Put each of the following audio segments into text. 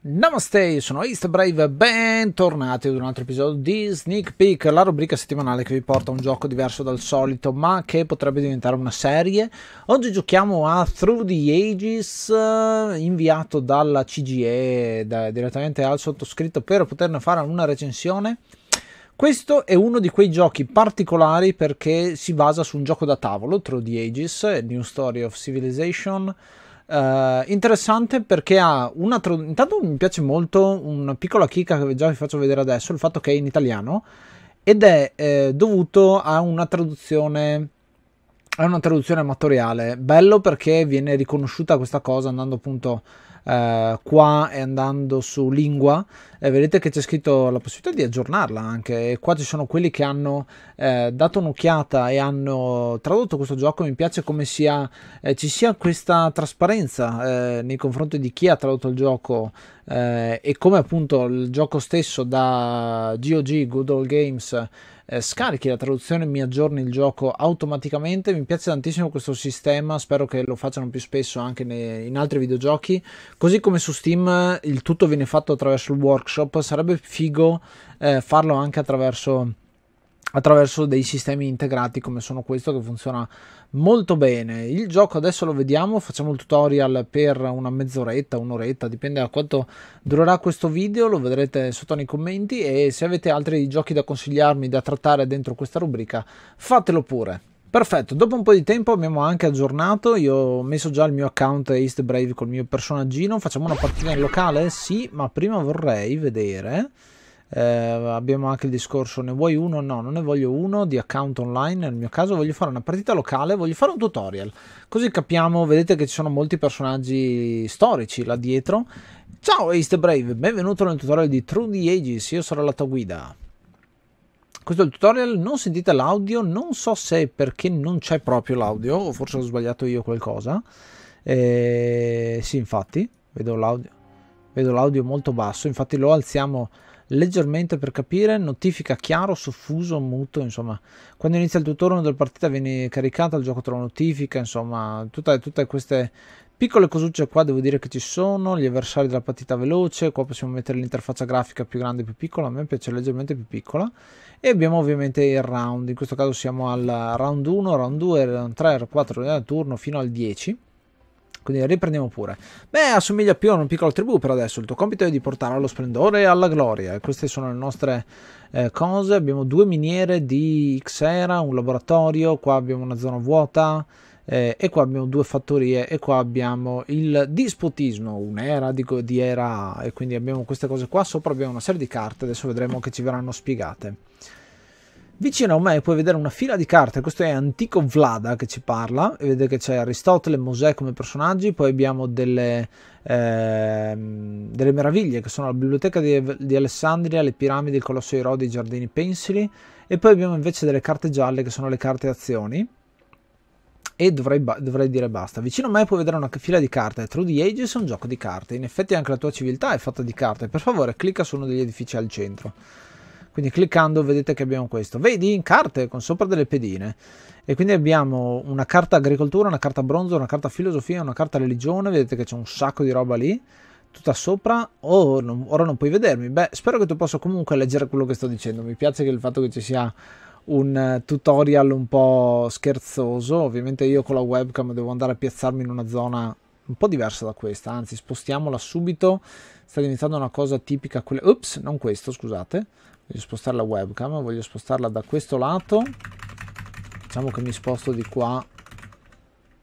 Namaste, io sono Eastbrave e bentornati ad un altro episodio di Sneak Peek, la rubrica settimanale che vi porta a un gioco diverso dal solito ma che potrebbe diventare una serie. Oggi giochiamo a Through the Ages, eh, inviato dalla CGE da, direttamente al sottoscritto per poterne fare una recensione. Questo è uno di quei giochi particolari perché si basa su un gioco da tavolo, Through the Ages, New Story of Civilization Uh, interessante perché ha una. Trad- intanto mi piace molto una piccola chicca che già vi faccio vedere adesso: il fatto che è in italiano ed è eh, dovuto a una traduzione. È una traduzione amatoriale. Bello perché viene riconosciuta questa cosa andando appunto eh, qua e andando su lingua eh, vedete che c'è scritto la possibilità di aggiornarla anche e qua ci sono quelli che hanno eh, dato un'occhiata e hanno tradotto questo gioco mi piace come sia, eh, ci sia questa trasparenza eh, nei confronti di chi ha tradotto il gioco eh, e come appunto il gioco stesso da GOG Good Old Games eh, scarichi la traduzione e mi aggiorni il gioco automaticamente. Mi piace tantissimo questo sistema, spero che lo facciano più spesso anche nei, in altri videogiochi. Così come su Steam il tutto viene fatto attraverso il workshop, sarebbe figo eh, farlo anche attraverso attraverso dei sistemi integrati come sono questo che funziona molto bene. Il gioco adesso lo vediamo, facciamo il tutorial per una mezz'oretta, un'oretta, dipende da quanto durerà questo video, lo vedrete sotto nei commenti e se avete altri giochi da consigliarmi da trattare dentro questa rubrica, fatelo pure. Perfetto, dopo un po' di tempo abbiamo anche aggiornato, io ho messo già il mio account East Brave col mio personaggino, facciamo una partita in locale? Sì, ma prima vorrei vedere eh, abbiamo anche il discorso ne vuoi uno? No, non ne voglio uno di account online, nel mio caso voglio fare una partita locale, voglio fare un tutorial, così capiamo, vedete che ci sono molti personaggi storici là dietro. Ciao Ace the Brave, benvenuto nel tutorial di True the Ages, io sarò la tua guida. Questo è il tutorial, non sentite l'audio, non so se è perché non c'è proprio l'audio, o forse ho sbagliato io qualcosa. Eh, sì, infatti, vedo l'audio, molto basso, infatti lo alziamo leggermente per capire, notifica chiaro, soffuso, muto, insomma, quando inizia il tuo turno della partita viene caricata il gioco te lo notifica, insomma, tutte, tutte queste piccole cosucce qua devo dire che ci sono, gli avversari della partita veloce, qua possiamo mettere l'interfaccia grafica più grande e più piccola, a me piace leggermente più piccola, e abbiamo ovviamente il round, in questo caso siamo al round 1, round 2, round 3, round 4, round eh, turno fino al 10, quindi riprendiamo pure. Beh, assomiglia più a una piccola tribù per adesso. Il tuo compito è di portare allo splendore e alla gloria. Queste sono le nostre eh, cose. Abbiamo due miniere di Xera, un laboratorio. Qua abbiamo una zona vuota. Eh, e qua abbiamo due fattorie e qua abbiamo il dispotismo, un'era di, di era e quindi abbiamo queste cose qua, sopra abbiamo una serie di carte, adesso vedremo che ci verranno spiegate. Vicino a me puoi vedere una fila di carte, questo è Antico Vlada che ci parla, e vede che c'è Aristotele e Mosè come personaggi, poi abbiamo delle, eh, delle meraviglie che sono la biblioteca di, di, Alessandria, le piramidi, il Colosso di Rodi, i giardini pensili, e poi abbiamo invece delle carte gialle che sono le carte azioni, e dovrei, dovrei, dire basta. Vicino a me puoi vedere una fila di carte. True the Ages è un gioco di carte. In effetti anche la tua civiltà è fatta di carte. Per favore, clicca su uno degli edifici al centro. Quindi cliccando vedete che abbiamo questo. Vedi in carte con sopra delle pedine. E quindi abbiamo una carta agricoltura, una carta bronzo, una carta filosofia, una carta religione. Vedete che c'è un sacco di roba lì tutta sopra oh, non, ora non puoi vedermi beh spero che tu possa comunque leggere quello che sto dicendo mi piace che il fatto che ci sia un eh, tutorial un po' scherzoso ovviamente io con la webcam devo andare a piazzarmi in una zona un po' diversa da questa anzi spostiamola subito sta diventando una cosa tipica quella... ups non questo scusate voglio spostare la webcam voglio spostarla da questo lato diciamo che mi sposto di qua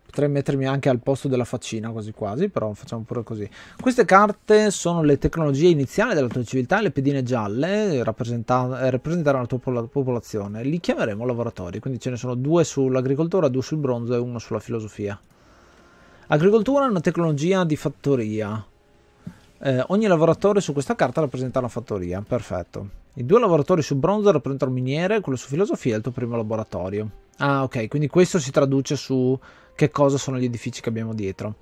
potrei mettermi anche al posto della faccina quasi quasi però facciamo pure così queste carte sono le tecnologie iniziali della tua civiltà le pedine gialle eh, rappresentano la tua popolazione li chiameremo lavoratori quindi ce ne sono due sull'agricoltura due sul bronzo e uno sulla filosofia agricoltura è una tecnologia di fattoria eh, ogni lavoratore su questa carta rappresenta una fattoria perfetto i due lavoratori su bronzo rappresentano il miniere, quello su filosofia è il tuo primo laboratorio. Ah, ok, quindi questo si traduce su che cosa sono gli edifici che abbiamo dietro.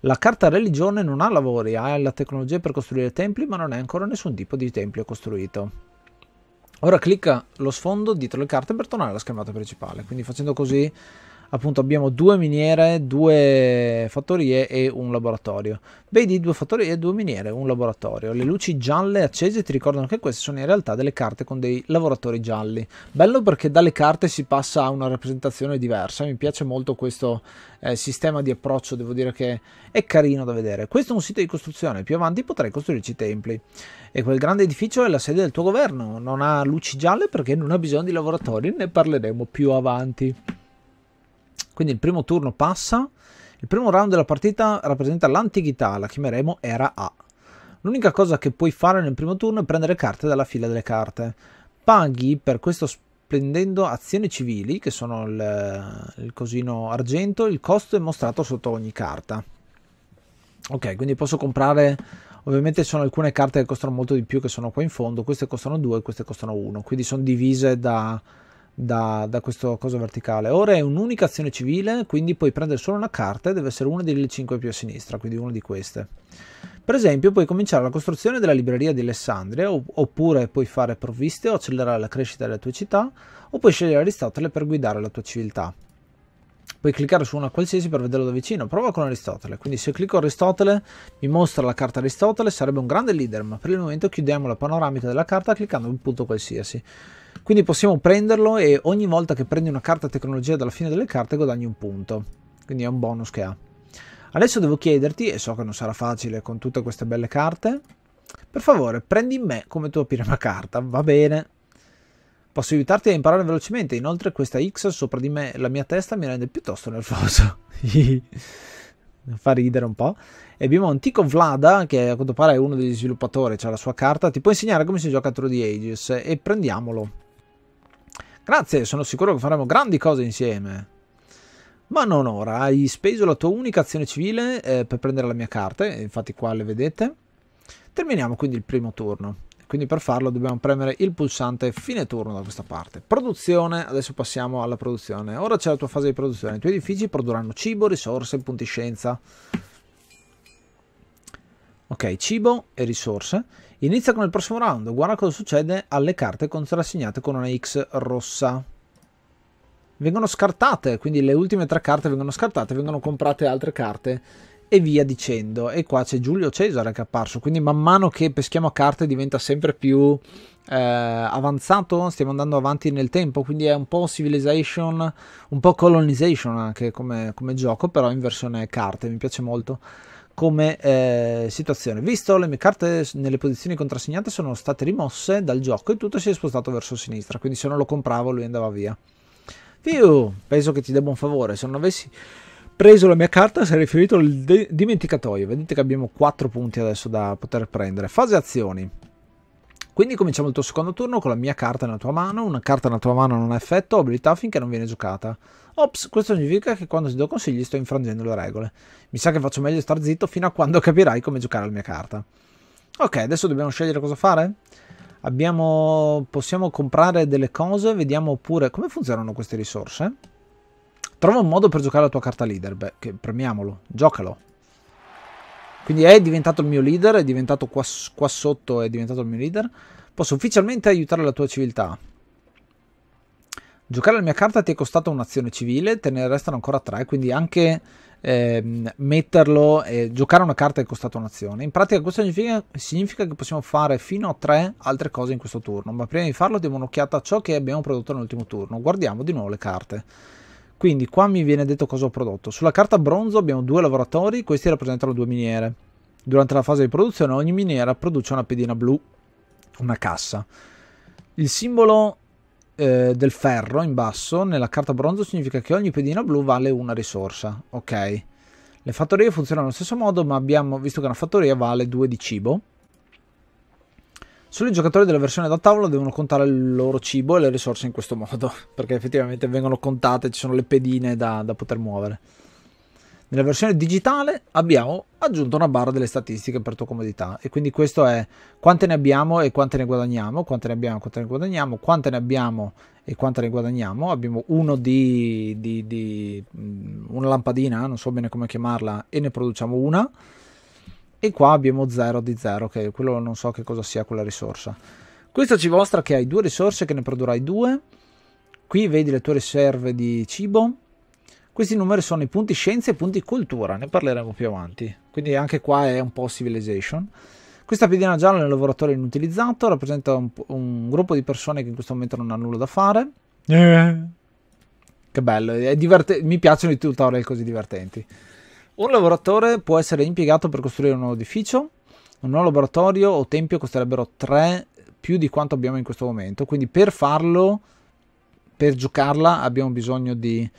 La carta religione non ha lavori, ha la tecnologia per costruire templi, ma non è ancora nessun tipo di tempio costruito. Ora clicca lo sfondo dietro le carte per tornare alla schermata principale, quindi facendo così appunto abbiamo due miniere, due fattorie e un laboratorio. Vedi due fattorie e due miniere, un laboratorio. Le luci gialle accese ti ricordano che queste sono in realtà delle carte con dei lavoratori gialli. Bello perché dalle carte si passa a una rappresentazione diversa. Mi piace molto questo eh, sistema di approccio, devo dire che è carino da vedere. Questo è un sito di costruzione, più avanti potrai costruirci templi. E quel grande edificio è la sede del tuo governo, non ha luci gialle perché non ha bisogno di lavoratori, ne parleremo più avanti. Quindi il primo turno passa. Il primo round della partita rappresenta l'antichità, la chiameremo Era A. L'unica cosa che puoi fare nel primo turno è prendere carte dalla fila delle carte. Paghi per questo splendendo azioni civili, che sono il, il cosino argento, il costo è mostrato sotto ogni carta. Ok, quindi posso comprare Ovviamente sono alcune carte che costano molto di più che sono qua in fondo, queste costano 2, queste costano 1, quindi sono divise da da, da, questo coso verticale. Ora è un'unica azione civile, quindi puoi prendere solo una carta e deve essere una delle 5 più a sinistra, quindi una di queste. Per esempio, puoi cominciare la costruzione della libreria di Alessandria, oppure puoi fare provviste o accelerare la crescita della tua città, o puoi scegliere Aristotele per guidare la tua civiltà. Puoi cliccare su una qualsiasi per vederlo da vicino, prova con Aristotele. Quindi se clicco Aristotele mi mostra la carta Aristotele, sarebbe un grande leader, ma per il momento chiudiamo la panoramica della carta cliccando un punto qualsiasi. Quindi possiamo prenderlo e ogni volta che prendi una carta tecnologia dalla fine delle carte guadagni un punto. Quindi è un bonus che ha. Adesso devo chiederti, e so che non sarà facile con tutte queste belle carte, per favore prendi me come tua prima carta, va bene? Posso aiutarti a imparare velocemente, inoltre questa X sopra di me la mia testa mi rende piuttosto nervoso. Fa ridere un po'. E abbiamo Antico Vlada, che a quanto pare è uno degli sviluppatori, c'ha cioè la sua carta, ti può insegnare come si gioca a True the Ages e prendiamolo. Grazie, sono sicuro che faremo grandi cose insieme. Ma non ora, hai speso la tua unica azione civile eh, per prendere la mia carta, eh, infatti qua le vedete. Terminiamo quindi il primo turno. Quindi per farlo dobbiamo premere il pulsante fine turno da questa parte. Produzione, adesso passiamo alla produzione. Ora c'è la tua fase di produzione. I tuoi edifici produrranno cibo, risorse, punti scienza. Ok, cibo e risorse. Inizia con il prossimo round, guarda cosa succede alle carte contrassegnate con una X rossa. Vengono scartate, quindi le ultime tre carte vengono scartate, vengono comprate altre carte e via dicendo. E qua c'è Giulio Cesare che è apparso, quindi man mano che peschiamo carte diventa sempre più eh, avanzato, stiamo andando avanti nel tempo, quindi è un po' Civilization, un po' Colonization anche come, come gioco, però in versione carte, mi piace molto come eh, situazione. Visto le mie carte nelle posizioni contrassegnate sono state rimosse dal gioco e tutto si è spostato verso sinistra, quindi se non lo compravo lui andava via. Fiu, penso che ti debba un favore, se non avessi preso la mia carta sarei finito il de- dimenticatoio. Vedete che abbiamo 4 punti adesso da poter prendere. Fase azioni. Quindi cominciamo il tuo secondo turno con la mia carta nella tua mano. Una carta nella tua mano non ha effetto o abilità finché non viene giocata. Ops, questo significa che quando ti do consigli sto infrangendo le regole. Mi sa che faccio meglio star zitto fino a quando capirai come giocare la mia carta. Ok, adesso dobbiamo scegliere cosa fare? Abbiamo... possiamo comprare delle cose, vediamo pure... Come funzionano queste risorse? Trova un modo per giocare la tua carta leader. Beh, che, premiamolo, giocalo. Quindi è diventato il mio leader, è diventato qua, qua sotto, è diventato il mio leader. Posso ufficialmente aiutare la tua civiltà. Giocare la mia carta ti è costata un'azione civile, te ne restano ancora tre, quindi anche ehm, metterlo e giocare una carta è costata un'azione. In pratica questo significa, significa, che possiamo fare fino a tre altre cose in questo turno, ma prima di farlo diamo un'occhiata a ciò che abbiamo prodotto nell'ultimo turno. Guardiamo di nuovo le carte. Quindi qua mi viene detto cosa ho prodotto. Sulla carta bronzo abbiamo due lavoratori, questi rappresentano due miniere. Durante la fase di produzione ogni miniera produce una pedina blu, una cassa. Il simbolo eh, del ferro in basso nella carta bronzo significa che ogni pedina blu vale una risorsa. Ok. Le fattorie funzionano allo stesso modo, ma abbiamo visto che una fattoria vale 2 di cibo. Solo i giocatori della versione da tavola devono contare il loro cibo e le risorse in questo modo, perché effettivamente vengono contate, ci sono le pedine da, da poter muovere. Nella versione digitale abbiamo aggiunto una barra delle statistiche per tua comodità e quindi questo è quante ne abbiamo e quante ne guadagniamo, quante ne abbiamo, e quante ne guadagniamo, quante ne abbiamo e quante ne guadagniamo. Abbiamo uno di, di, di mm, una lampadina, non so bene come chiamarla, e ne produciamo una. E qua abbiamo 0 di 0, che quello non so che cosa sia quella risorsa. Questo ci mostra che hai due risorse che ne produrrai due. Qui vedi le tue riserve di cibo questi numeri sono i punti scienza e i punti cultura, ne parleremo più avanti. Quindi anche qua è un po' civilization. Questa pedina gialla nel laboratorio inutilizzato rappresenta un, un, gruppo di persone che in questo momento non hanno nulla da fare. Eh. Che bello, divert- mi piacciono i tutorial così divertenti. Un lavoratore può essere impiegato per costruire un nuovo edificio, un nuovo laboratorio o tempio costerebbero 3 più di quanto abbiamo in questo momento, quindi per farlo, per giocarla abbiamo bisogno di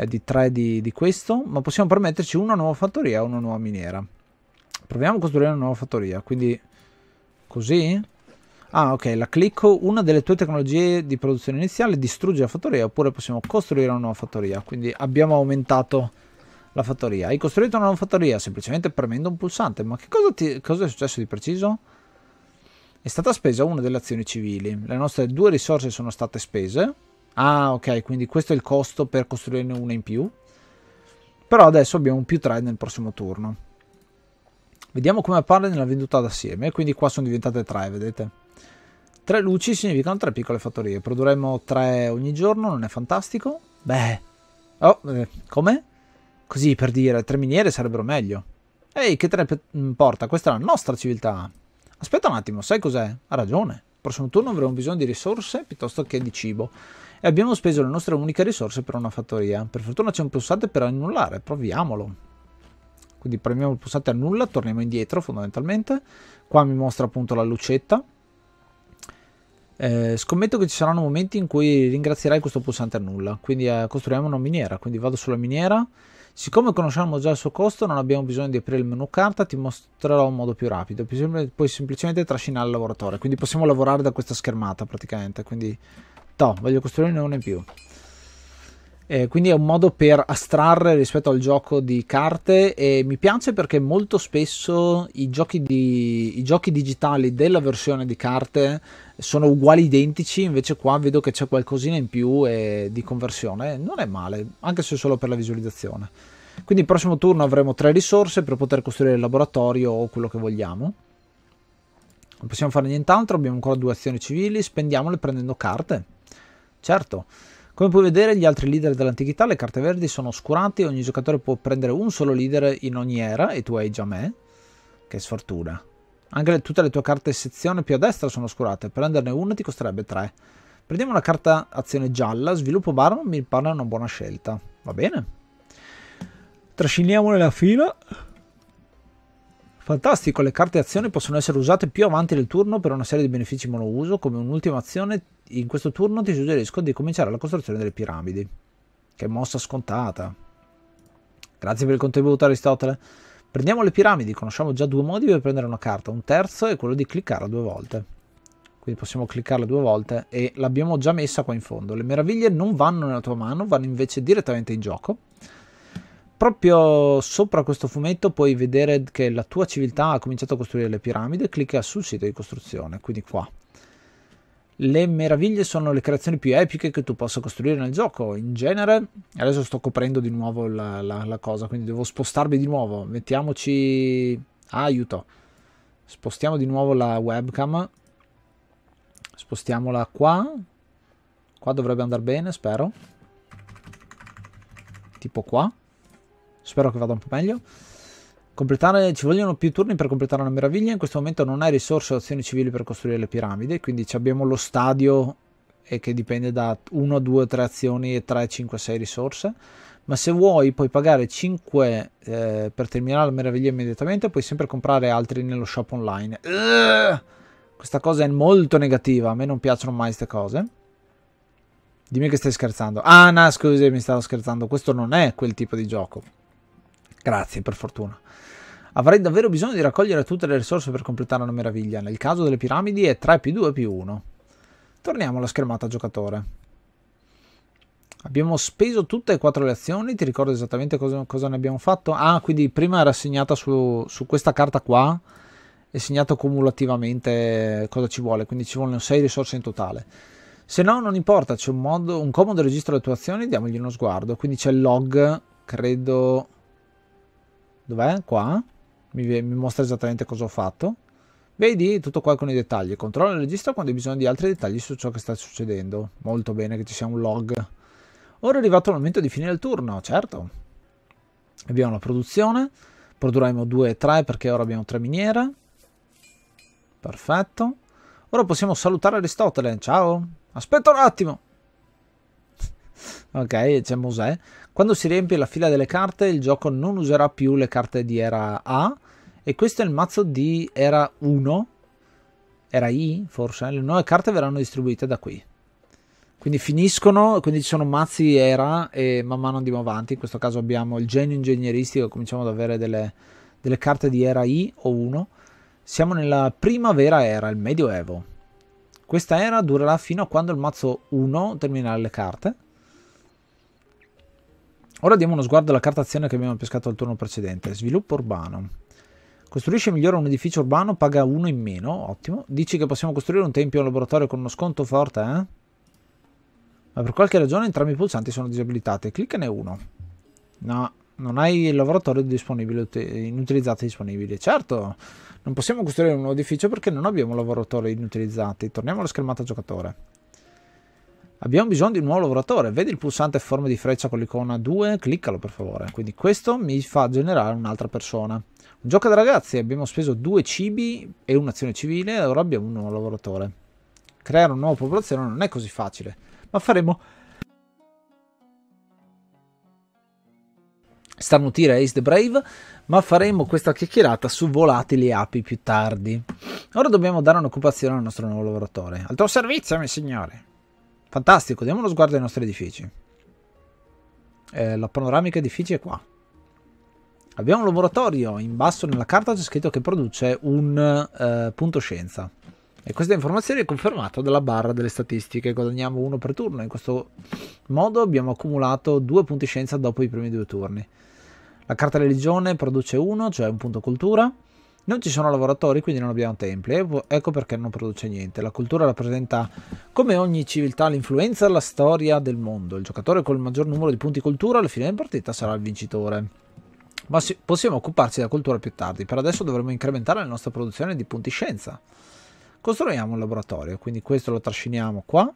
eh, di tre di, di questo, ma possiamo permetterci una nuova fattoria e una nuova miniera. Proviamo a costruire una nuova fattoria, quindi così? Ah, ok, la clicco. Una delle tue tecnologie di produzione iniziale distrugge la fattoria oppure possiamo costruire una nuova fattoria. Quindi abbiamo aumentato la fattoria. Hai costruito una nuova fattoria semplicemente premendo un pulsante. Ma che cosa, ti, cosa è successo di preciso? È stata spesa una delle azioni civili. Le nostre due risorse sono state spese. Ah, ok, quindi questo è il costo per costruirne una in più. Però adesso abbiamo più 3 nel prossimo turno. Vediamo come appare nella venduta d'assieme. Quindi qua sono diventate 3, vedete? 3 luci significano 3 piccole fattorie. Produrremo 3 ogni giorno, non è fantastico? Beh... Oh, eh, come? Così per dire, 3 miniere sarebbero meglio. Ehi, che te ne importa? Mm, Questa è la nostra civiltà. Aspetta un attimo, sai cos'è? Ha ragione. Il prossimo turno avremo bisogno di risorse piuttosto che di cibo e abbiamo speso le nostre uniche risorse per una fattoria. Per fortuna c'è un pulsante per annullare, proviamolo. Quindi premiamo il pulsante annulla, torniamo indietro fondamentalmente. Qua mi mostra appunto la lucetta. Eh, scommetto che ci saranno momenti in cui ringrazierai questo pulsante annulla. Quindi eh, costruiamo una miniera. Quindi vado sulla miniera. Siccome conosciamo già il suo costo, non abbiamo bisogno di aprire il menu carta. Ti mostrerò un modo più rapido. Puoi semplicemente trascinare il lavoratore. Quindi possiamo lavorare da questa schermata praticamente. Quindi No, voglio costruirne uno in più. Eh, quindi è un modo per astrarre rispetto al gioco di carte e mi piace perché molto spesso i giochi, di, i giochi digitali della versione di carte sono uguali identici, invece qua vedo che c'è qualcosina in più eh, di conversione, non è male, anche se solo per la visualizzazione. Quindi il prossimo turno avremo tre risorse per poter costruire il laboratorio o quello che vogliamo. Non possiamo fare nient'altro, abbiamo ancora due azioni civili, spendiamole prendendo carte. Certo, come puoi vedere gli altri leader dell'antichità, le carte verdi sono oscurate, ogni giocatore può prendere un solo leader in ogni era e tu hai già me. Che sfortuna. Anche le, tutte le tue carte sezione più a destra sono oscurate, prenderne una ti costerebbe 3. Prendiamo una carta azione gialla, sviluppo Baron mi pare una buona scelta. Va bene. Trasciniamo nella fila. Fantastico, le carte azione possono essere usate più avanti del turno per una serie di benefici monouso. Come un'ultima azione, in questo turno ti suggerisco di cominciare la costruzione delle piramidi. Che mossa scontata. Grazie per il contributo Aristotele. Prendiamo le piramidi, conosciamo già due modi per prendere una carta. Un terzo è quello di cliccarla due volte. Quindi possiamo cliccarla due volte e l'abbiamo già messa qua in fondo. Le meraviglie non vanno nella tua mano, vanno invece direttamente in gioco proprio sopra questo fumetto puoi vedere che la tua civiltà ha cominciato a costruire le piramidi, clicca sul sito di costruzione, quindi qua. Le meraviglie sono le creazioni più epiche che tu possa costruire nel gioco. In genere, adesso sto coprendo di nuovo la, la, la cosa, quindi devo spostarmi di nuovo. Mettiamoci... Ah, aiuto. Spostiamo di nuovo la webcam. Spostiamola qua. Qua dovrebbe andare bene, spero. Tipo qua. Spero che vada un po' meglio. Completare, ci vogliono più turni per completare una meraviglia. In questo momento non hai risorse o azioni civili per costruire le piramidi. Quindi abbiamo lo stadio e che dipende da 1, 2, 3 azioni e 3, 5, 6 risorse. Ma se vuoi puoi pagare 5 eh, per terminare la meraviglia immediatamente. Puoi sempre comprare altri nello shop online. Urgh! Questa cosa è molto negativa. A me non piacciono mai queste cose. Dimmi che stai scherzando. Ah, no, scusi, mi stavo scherzando. Questo non è quel tipo di gioco. Grazie, per fortuna. Avrei davvero bisogno di raccogliere tutte le risorse per completare una meraviglia. Nel caso delle piramidi è 3 più 2 più 1. Torniamo alla schermata giocatore. Abbiamo speso tutte e quattro le azioni, ti ricordo esattamente cosa, cosa ne abbiamo fatto? Ah, quindi prima era segnata su, su questa carta qua, è segnato cumulativamente cosa ci vuole, quindi ci vogliono 6 risorse in totale. Se no non importa, c'è un, un comodo registro delle tue azioni, diamogli uno sguardo. Quindi c'è il log, credo Dov'è? Qua. Mi, mi, mostra esattamente cosa ho fatto. Vedi tutto qua con i dettagli. Controlla il registro quando hai bisogno di altri dettagli su ciò che sta succedendo. Molto bene che ci sia un log. Ora è arrivato il momento di finire il turno, certo. Abbiamo la produzione. Produrremo 2 e 3 perché ora abbiamo 3 miniere. Perfetto. Ora possiamo salutare Aristotele. Ciao. Aspetta un attimo. ok, c'è Mosè. Quando si riempie la fila delle carte il gioco non userà più le carte di era A e questo è il mazzo di era 1, era I forse, le nuove carte verranno distribuite da qui. Quindi finiscono, quindi ci sono mazzi era e man mano andiamo avanti, in questo caso abbiamo il genio ingegneristico, cominciamo ad avere delle, delle carte di era I o 1. Siamo nella primavera era, il medioevo. Questa era durerà fino a quando il mazzo 1 terminerà le carte Ora diamo uno sguardo alla carta azione che abbiamo pescato al turno precedente. Sviluppo urbano. Costruisce e migliora un edificio urbano, paga uno in meno, ottimo. Dici che possiamo costruire un tempio o un laboratorio con uno sconto forte, eh? Ma per qualche ragione entrambi i pulsanti sono disabilitati. Cliccane uno. No, non hai il laboratorio disponibile, inutilizzato disponibile. Certo, non possiamo costruire un nuovo edificio perché non abbiamo lavoratori inutilizzati. Torniamo alla schermata giocatore. Abbiamo bisogno di un nuovo lavoratore. Vedi il pulsante a forma di freccia con l'icona 2? Cliccalo per favore. Quindi questo mi fa generare un'altra persona. Un gioco da ragazzi. Abbiamo speso due cibi e un'azione civile e ora abbiamo un nuovo lavoratore. Creare una nuova popolazione non è così facile, ma faremo... starnutire Ace the Brave, ma faremo questa chiacchierata su volatili api più tardi. Ora dobbiamo dare un'occupazione al nostro nuovo lavoratore. Al tuo servizio, mio signore! Fantastico, diamo uno sguardo ai nostri edifici. Eh, la panoramica edifici è qua. Abbiamo un laboratorio, in basso nella carta c'è scritto che produce un eh, punto scienza. E questa informazione è confermata dalla barra delle statistiche, guadagniamo uno per turno, in questo modo abbiamo accumulato due punti scienza dopo i primi due turni. La carta religione produce uno, cioè un punto cultura. Non ci sono lavoratori, quindi non abbiamo templi, ecco perché non produce niente. La cultura rappresenta, come ogni civiltà, l'influenza e la storia del mondo. Il giocatore con il maggior numero di punti cultura alla fine della partita sarà il vincitore. Ma possiamo occuparci della cultura più tardi, per adesso dovremmo incrementare la nostra produzione di punti scienza. Costruiamo un laboratorio, quindi questo lo trasciniamo qua.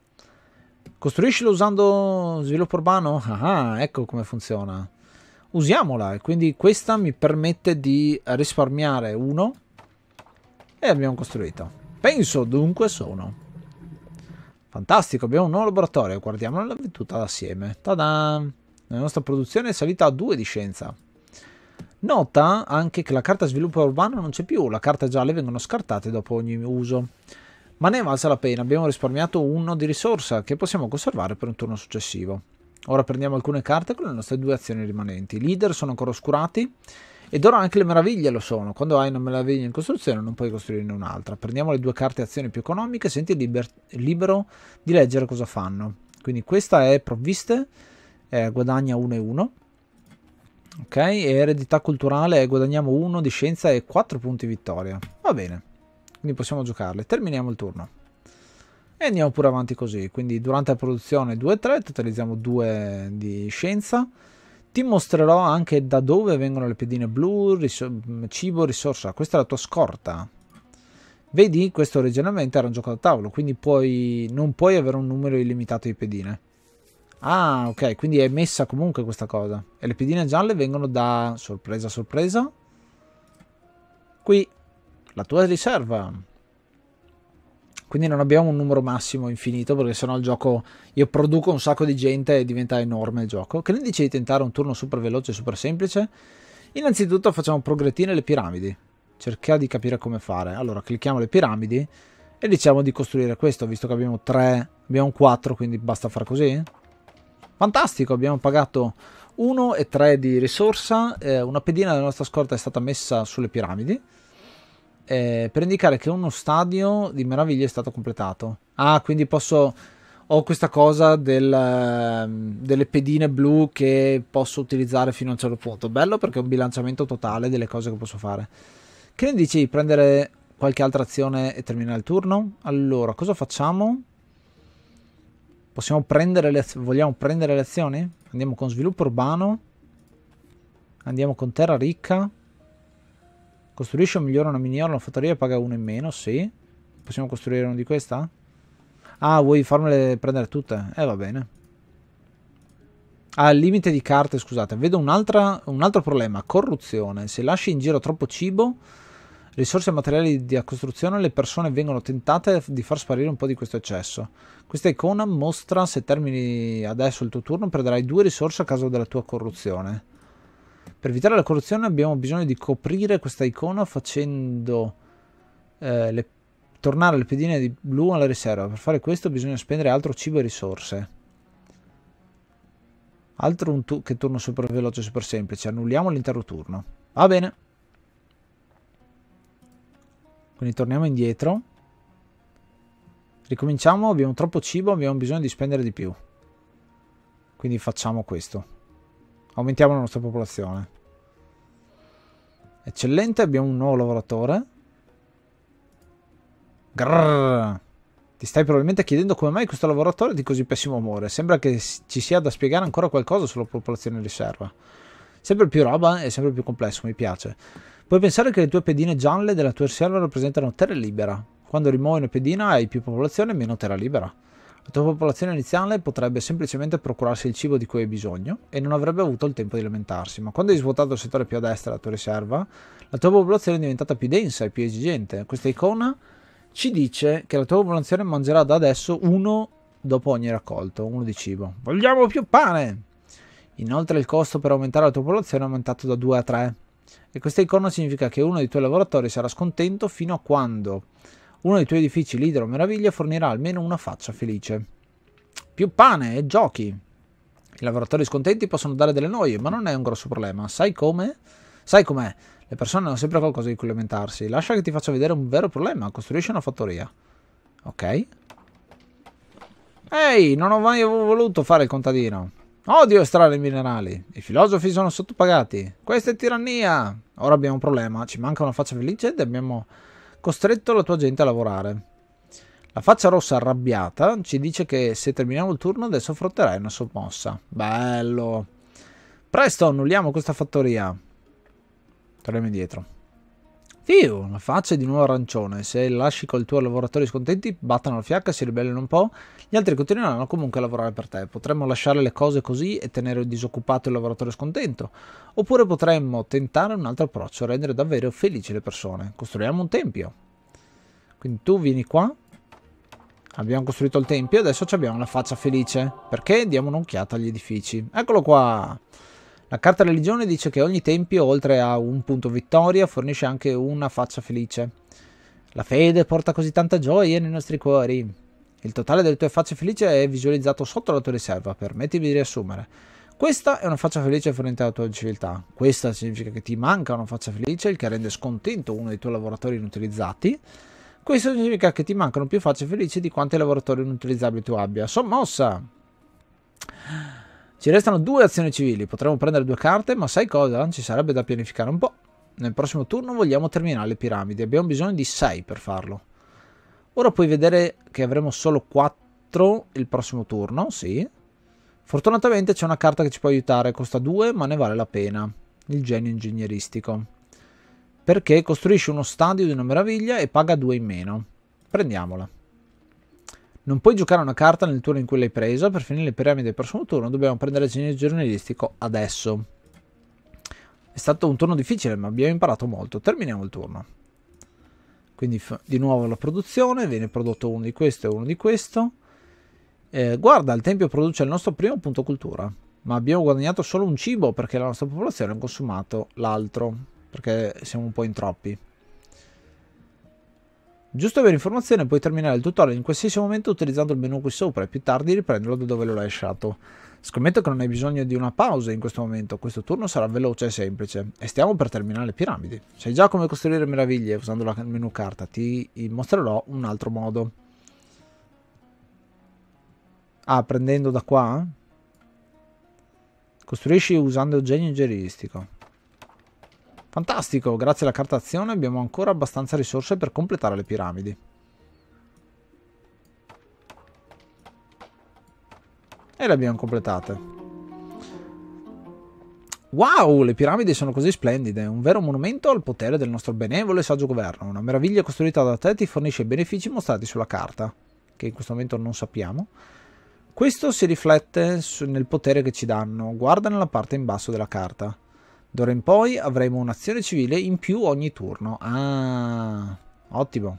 Costruiscilo usando sviluppo urbano? Ah, ah ecco come funziona usiamola. Quindi questa mi permette di risparmiare uno e abbiamo costruito. Penso dunque sono. Fantastico, abbiamo un nuovo laboratorio, guardiamo la tutta assieme. Tada! La nostra produzione è salita a 2 di scienza. Nota anche che la carta sviluppo urbano non c'è più, la carta gialle vengono scartate dopo ogni uso. Ma ne è valsa la pena, abbiamo risparmiato uno di risorsa che possiamo conservare per un turno successivo. Ora prendiamo alcune carte con le nostre due azioni rimanenti. I leader sono ancora oscurati. Ed ora anche le meraviglie lo sono. Quando hai una meraviglia in costruzione non puoi costruirne un'altra. Prendiamo le due carte azioni più economiche. Senti liber libero di leggere cosa fanno. Quindi questa è provviste. Eh, guadagna 1 e 1. Ok, e eredità culturale guadagniamo 1 di scienza e 4 punti vittoria. Va bene, quindi possiamo giocarle. Terminiamo il turno. E andiamo pure avanti così. Quindi durante la produzione 2-3 totalizziamo 2 di scienza. Ti mostrerò anche da dove vengono le pedine blu, ris cibo, risorsa. Questa è la tua scorta. Vedi, questo originalmente era un gioco da tavolo, quindi puoi, non puoi avere un numero illimitato di pedine. Ah, ok, quindi è messa comunque questa cosa. E le pedine gialle vengono da, sorpresa, sorpresa, qui, la tua riserva quindi non abbiamo un numero massimo infinito perché sennò il gioco io produco un sacco di gente e diventa enorme il gioco che ne dici di tentare un turno super veloce super semplice innanzitutto facciamo progrettine le piramidi cerchiamo di capire come fare allora clicchiamo le piramidi e diciamo di costruire questo visto che abbiamo 3 abbiamo 4 quindi basta far così fantastico abbiamo pagato 1 e 3 di risorsa eh, una pedina della nostra scorta è stata messa sulle piramidi eh, per indicare che uno stadio di meraviglia è stato completato. Ah, quindi posso. Ho questa cosa del, ehm, delle pedine blu che posso utilizzare fino a un certo punto. Bello perché è un bilanciamento totale delle cose che posso fare. Che ne dici di prendere qualche altra azione e terminare il turno? Allora, cosa facciamo? Possiamo prendere le azioni? Vogliamo prendere le azioni? Andiamo con sviluppo urbano. Andiamo con terra ricca. Costruisce o migliora una miniora, una fattoria paga uno in meno, sì. Possiamo costruire una di questa? Ah, vuoi farmele prendere tutte? Eh, va bene. Ah, limite di carte, scusate. Vedo un altro problema, corruzione. Se lasci in giro troppo cibo, risorse e materiali di costruzione, le persone vengono tentate di far sparire un po' di questo eccesso. Questa icona mostra se termini adesso il tuo turno, perderai due risorse a causa della tua corruzione. Per evitare la corruzione abbiamo bisogno di coprire questa icona facendo eh, le, tornare le pedine di blu alla riserva. Per fare questo bisogna spendere altro cibo e risorse. Altro un tu che turno super veloce e super semplice. Annulliamo l'intero turno. Va bene. Quindi torniamo indietro. Ricominciamo, abbiamo troppo cibo, abbiamo bisogno di spendere di più. Quindi facciamo questo. Aumentiamo la nostra popolazione. Eccellente, abbiamo un nuovo lavoratore. Grrr. Ti stai probabilmente chiedendo come mai questo lavoratore è di così pessimo umore. Sembra che ci sia da spiegare ancora qualcosa sulla popolazione riserva. Sempre più roba e sempre più complesso, mi piace. Puoi pensare che le tue pedine gialle della tua riserva rappresentano terra libera. Quando rimuovi una pedina hai più popolazione e meno terra libera. La tua popolazione iniziale potrebbe semplicemente procurarsi il cibo di cui hai bisogno e non avrebbe avuto il tempo di lamentarsi, ma quando hai svuotato il settore più a destra della tua riserva, la tua popolazione è diventata più densa e più esigente. Questa icona ci dice che la tua popolazione mangerà da adesso uno dopo ogni raccolto, uno di cibo. Vogliamo più pane! Inoltre il costo per aumentare la tua popolazione è aumentato da 2 a 3. E questa icona significa che uno dei tuoi lavoratori sarà scontento fino a quando uno dei tuoi edifici leader o meraviglia fornirà almeno una faccia felice. Più pane e giochi. I lavoratori scontenti possono dare delle noie, ma non è un grosso problema. Sai come? Sai com'è? Le persone hanno sempre qualcosa di cui lamentarsi. Lascia che ti faccia vedere un vero problema. Costruisci una fattoria. Ok. Ehi, non ho mai voluto fare il contadino. Odio estrarre i minerali. I filosofi sono sottopagati. Questa è tirannia. Ora abbiamo un problema. Ci manca una faccia felice ed abbiamo costretto la tua gente a lavorare. La faccia rossa arrabbiata ci dice che se terminiamo il turno adesso affronterai una sommossa. Bello. Presto, annulliamo questa fattoria. Torniamo indietro. Fiu, una faccia di nuovo arancione. Se lasci col tuo lavoratore scontenti, battono la fiacca, si ribellano un po'. Gli altri continueranno comunque a lavorare per te. Potremmo lasciare le cose così e tenere disoccupato il lavoratore scontento. Oppure potremmo tentare un altro approccio, rendere davvero felici le persone. Costruiamo un tempio. Quindi tu vieni qua. Abbiamo costruito il tempio e adesso abbiamo la faccia felice. Perché diamo un'occhiata agli edifici. Eccolo qua. La carta religione dice che ogni tempio, oltre a un punto vittoria, fornisce anche una faccia felice. La fede porta così tanta gioia nei nostri cuori. Il totale delle tue facce felici è visualizzato sotto la tua riserva, permettimi di riassumere. Questa è una faccia felice fronte alla tua civiltà. Questa significa che ti manca una faccia felice, il che rende scontento uno dei tuoi lavoratori inutilizzati. Questo significa che ti mancano più facce felici di quanti lavoratori inutilizzabili tu abbia. Sommossa! Ci restano due azioni civili, potremmo prendere due carte, ma sai cosa? Ci sarebbe da pianificare un po'. Nel prossimo turno vogliamo terminare le piramidi, abbiamo bisogno di 6 per farlo. Ora puoi vedere che avremo solo 4 il prossimo turno, sì. Fortunatamente c'è una carta che ci può aiutare, costa 2 ma ne vale la pena. Il genio ingegneristico. Perché costruisce uno stadio di una meraviglia e paga 2 in meno. Prendiamola. Non puoi giocare una carta nel turno in cui l'hai presa. Per finire le piramidi del prossimo turno dobbiamo prendere il genio giornalistico adesso. È stato un turno difficile, ma abbiamo imparato molto. Terminiamo il turno. Quindi di nuovo la produzione, viene prodotto uno di questo e uno di questo. Eh, guarda, il tempio produce il nostro primo punto cultura, ma abbiamo guadagnato solo un cibo perché la nostra popolazione ha consumato l'altro, perché siamo un po' in troppi. Giusto per informazione puoi terminare il tutorial in qualsiasi momento utilizzando il menu qui sopra e più tardi riprenderlo da dove l'ho lasciato. Scommetto che non hai bisogno di una pausa in questo momento, questo turno sarà veloce e semplice. E stiamo per terminare le piramidi. Sai già come costruire meraviglie usando il menu carta, ti mostrerò un altro modo. Ah, prendendo da qua? Costruisci usando genio ingegneristico. Fantastico, grazie alla carta azione abbiamo ancora abbastanza risorse per completare le piramidi. E le abbiamo completate. Wow, le piramidi sono così splendide, un vero monumento al potere del nostro benevolo e saggio governo. Una meraviglia costruita da te ti fornisce i benefici mostrati sulla carta, che in questo momento non sappiamo. Questo si riflette nel potere che ci danno, guarda nella parte in basso della carta. D'ora in poi avremo un'azione civile in più ogni turno. Ah, ottimo.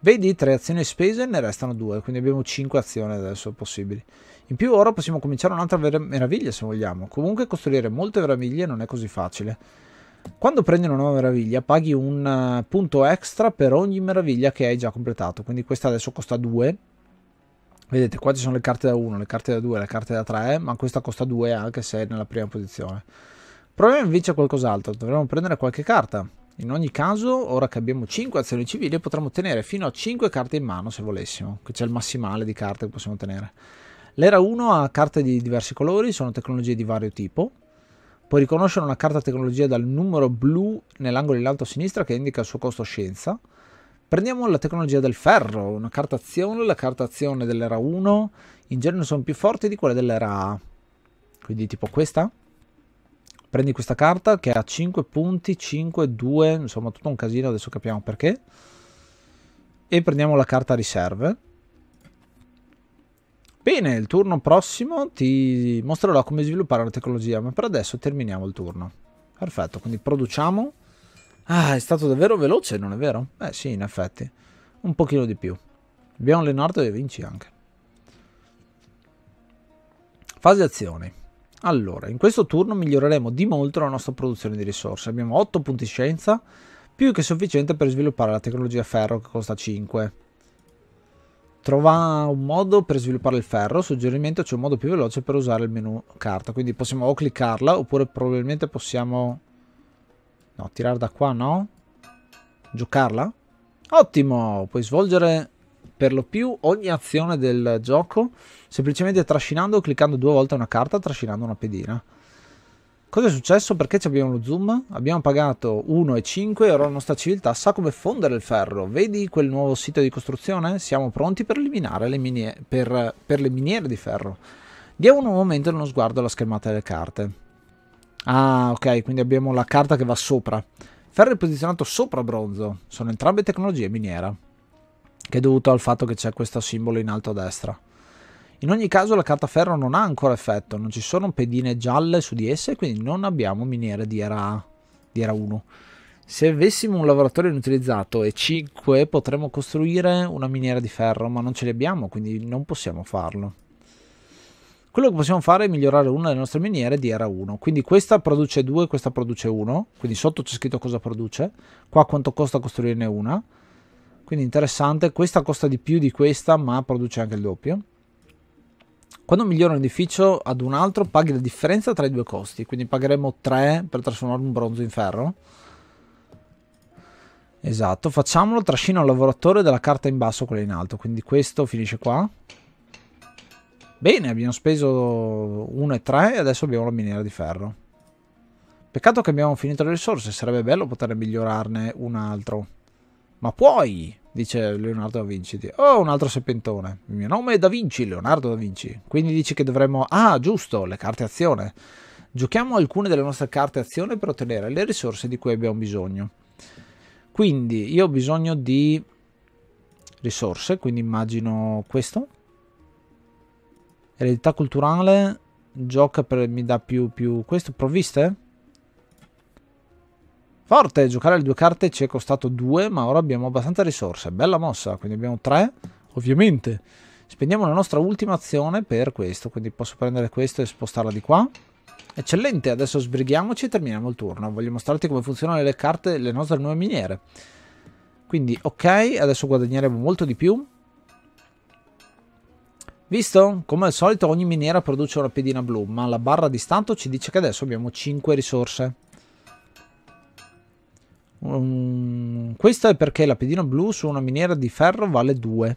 Vedi, tre azioni spese ne restano due, quindi abbiamo cinque azioni adesso possibili. In più ora possiamo cominciare un'altra meraviglia se vogliamo. Comunque costruire molte meraviglie non è così facile. Quando prendi una nuova meraviglia paghi un eh, punto extra per ogni meraviglia che hai già completato. Quindi questa adesso costa 2. Vedete, qua ci sono le carte da 1, le carte da 2, le carte da 3, ma questa costa 2 anche se è nella prima posizione. Proviamo invece a qualcos'altro, dovremmo prendere qualche carta. In ogni caso, ora che abbiamo 5 azioni civili, potremmo tenere fino a 5 carte in mano se volessimo, che c'è il massimale di carte che possiamo tenere. L'era 1 ha carte di diversi colori, sono tecnologie di vario tipo. Puoi riconoscere una carta tecnologia dal numero blu nell'angolo in alto a sinistra che indica il suo costo scienza. Prendiamo la tecnologia del ferro, una carta azione, la carta azione dell'era 1 in genere sono più forti di quelle dell'era A. Quindi tipo questa? prendi questa carta che ha 5 punti, 5, 2, insomma tutto un casino, adesso capiamo perché. E prendiamo la carta riserve. Bene, il turno prossimo ti mostrerò come sviluppare la tecnologia, ma per adesso terminiamo il turno. Perfetto, quindi produciamo. Ah, è stato davvero veloce, non è vero? Eh sì, in effetti. Un pochino di più. Abbiamo Leonardo e Vinci anche. Fase azioni. Allora, in questo turno miglioreremo di molto la nostra produzione di risorse. Abbiamo 8 punti scienza, più che sufficiente per sviluppare la tecnologia ferro che costa 5. Trova un modo per sviluppare il ferro, suggerimento c'è un modo più veloce per usare il menu carta, quindi possiamo o cliccarla oppure probabilmente possiamo... No, tirare da qua no? Giocarla? Ottimo! Puoi svolgere per lo più ogni azione del gioco semplicemente trascinando o cliccando due volte una carta trascinando una pedina. Cosa è successo? Perché abbiamo lo zoom? Abbiamo pagato 1,5 e ora la nostra civiltà sa come fondere il ferro. Vedi quel nuovo sito di costruzione? Siamo pronti per eliminare le, minie- per, per le miniere di ferro. Diamo un momento uno sguardo alla schermata delle carte. Ah, ok, quindi abbiamo la carta che va sopra. Ferro è posizionato sopra bronzo. Sono entrambe tecnologie miniera che è dovuto al fatto che c'è questo simbolo in alto a destra. In ogni caso la carta ferro non ha ancora effetto, non ci sono pedine gialle su di esse, quindi non abbiamo miniere di era, di era 1. Se avessimo un lavoratore inutilizzato e 5 potremmo costruire una miniera di ferro, ma non ce li abbiamo, quindi non possiamo farlo. Quello che possiamo fare è migliorare una delle nostre miniere di era 1. Quindi questa produce 2, questa produce 1, quindi sotto c'è scritto cosa produce, qua quanto costa costruirne una quindi interessante questa costa di più di questa ma produce anche il doppio quando migliora un edificio ad un altro paghi la differenza tra i due costi quindi pagheremo 3 per trasformare un bronzo in ferro esatto facciamolo trascino al lavoratore della carta in basso quella in alto quindi questo finisce qua bene abbiamo speso 1 e 3 e adesso abbiamo la miniera di ferro peccato che abbiamo finito le risorse sarebbe bello poter migliorarne un altro ma puoi, dice Leonardo da Vinci. Oh, un altro serpentone. Il mio nome è Da Vinci, Leonardo da Vinci. Quindi dici che dovremmo... Ah, giusto, le carte azione. Giochiamo alcune delle nostre carte azione per ottenere le risorse di cui abbiamo bisogno. Quindi io ho bisogno di risorse, quindi immagino questo. Eredità culturale, gioca per mi dà più, più questo, provviste? Forte, giocare le due carte ci è costato due, ma ora abbiamo abbastanza risorse. Bella mossa, quindi abbiamo tre, ovviamente. Spendiamo la nostra ultima azione per questo, quindi posso prendere questo e spostarla di qua. Eccellente, adesso sbrighiamoci e terminiamo il turno. Voglio mostrarti come funzionano le carte, le nostre nuove miniere. Quindi, ok, adesso guadagneremo molto di più. Visto? Come al solito ogni miniera produce una pedina blu, ma la barra di stato ci dice che adesso abbiamo 5 risorse. Um, ehm, questo è perché la pedina blu su una miniera di ferro vale 2.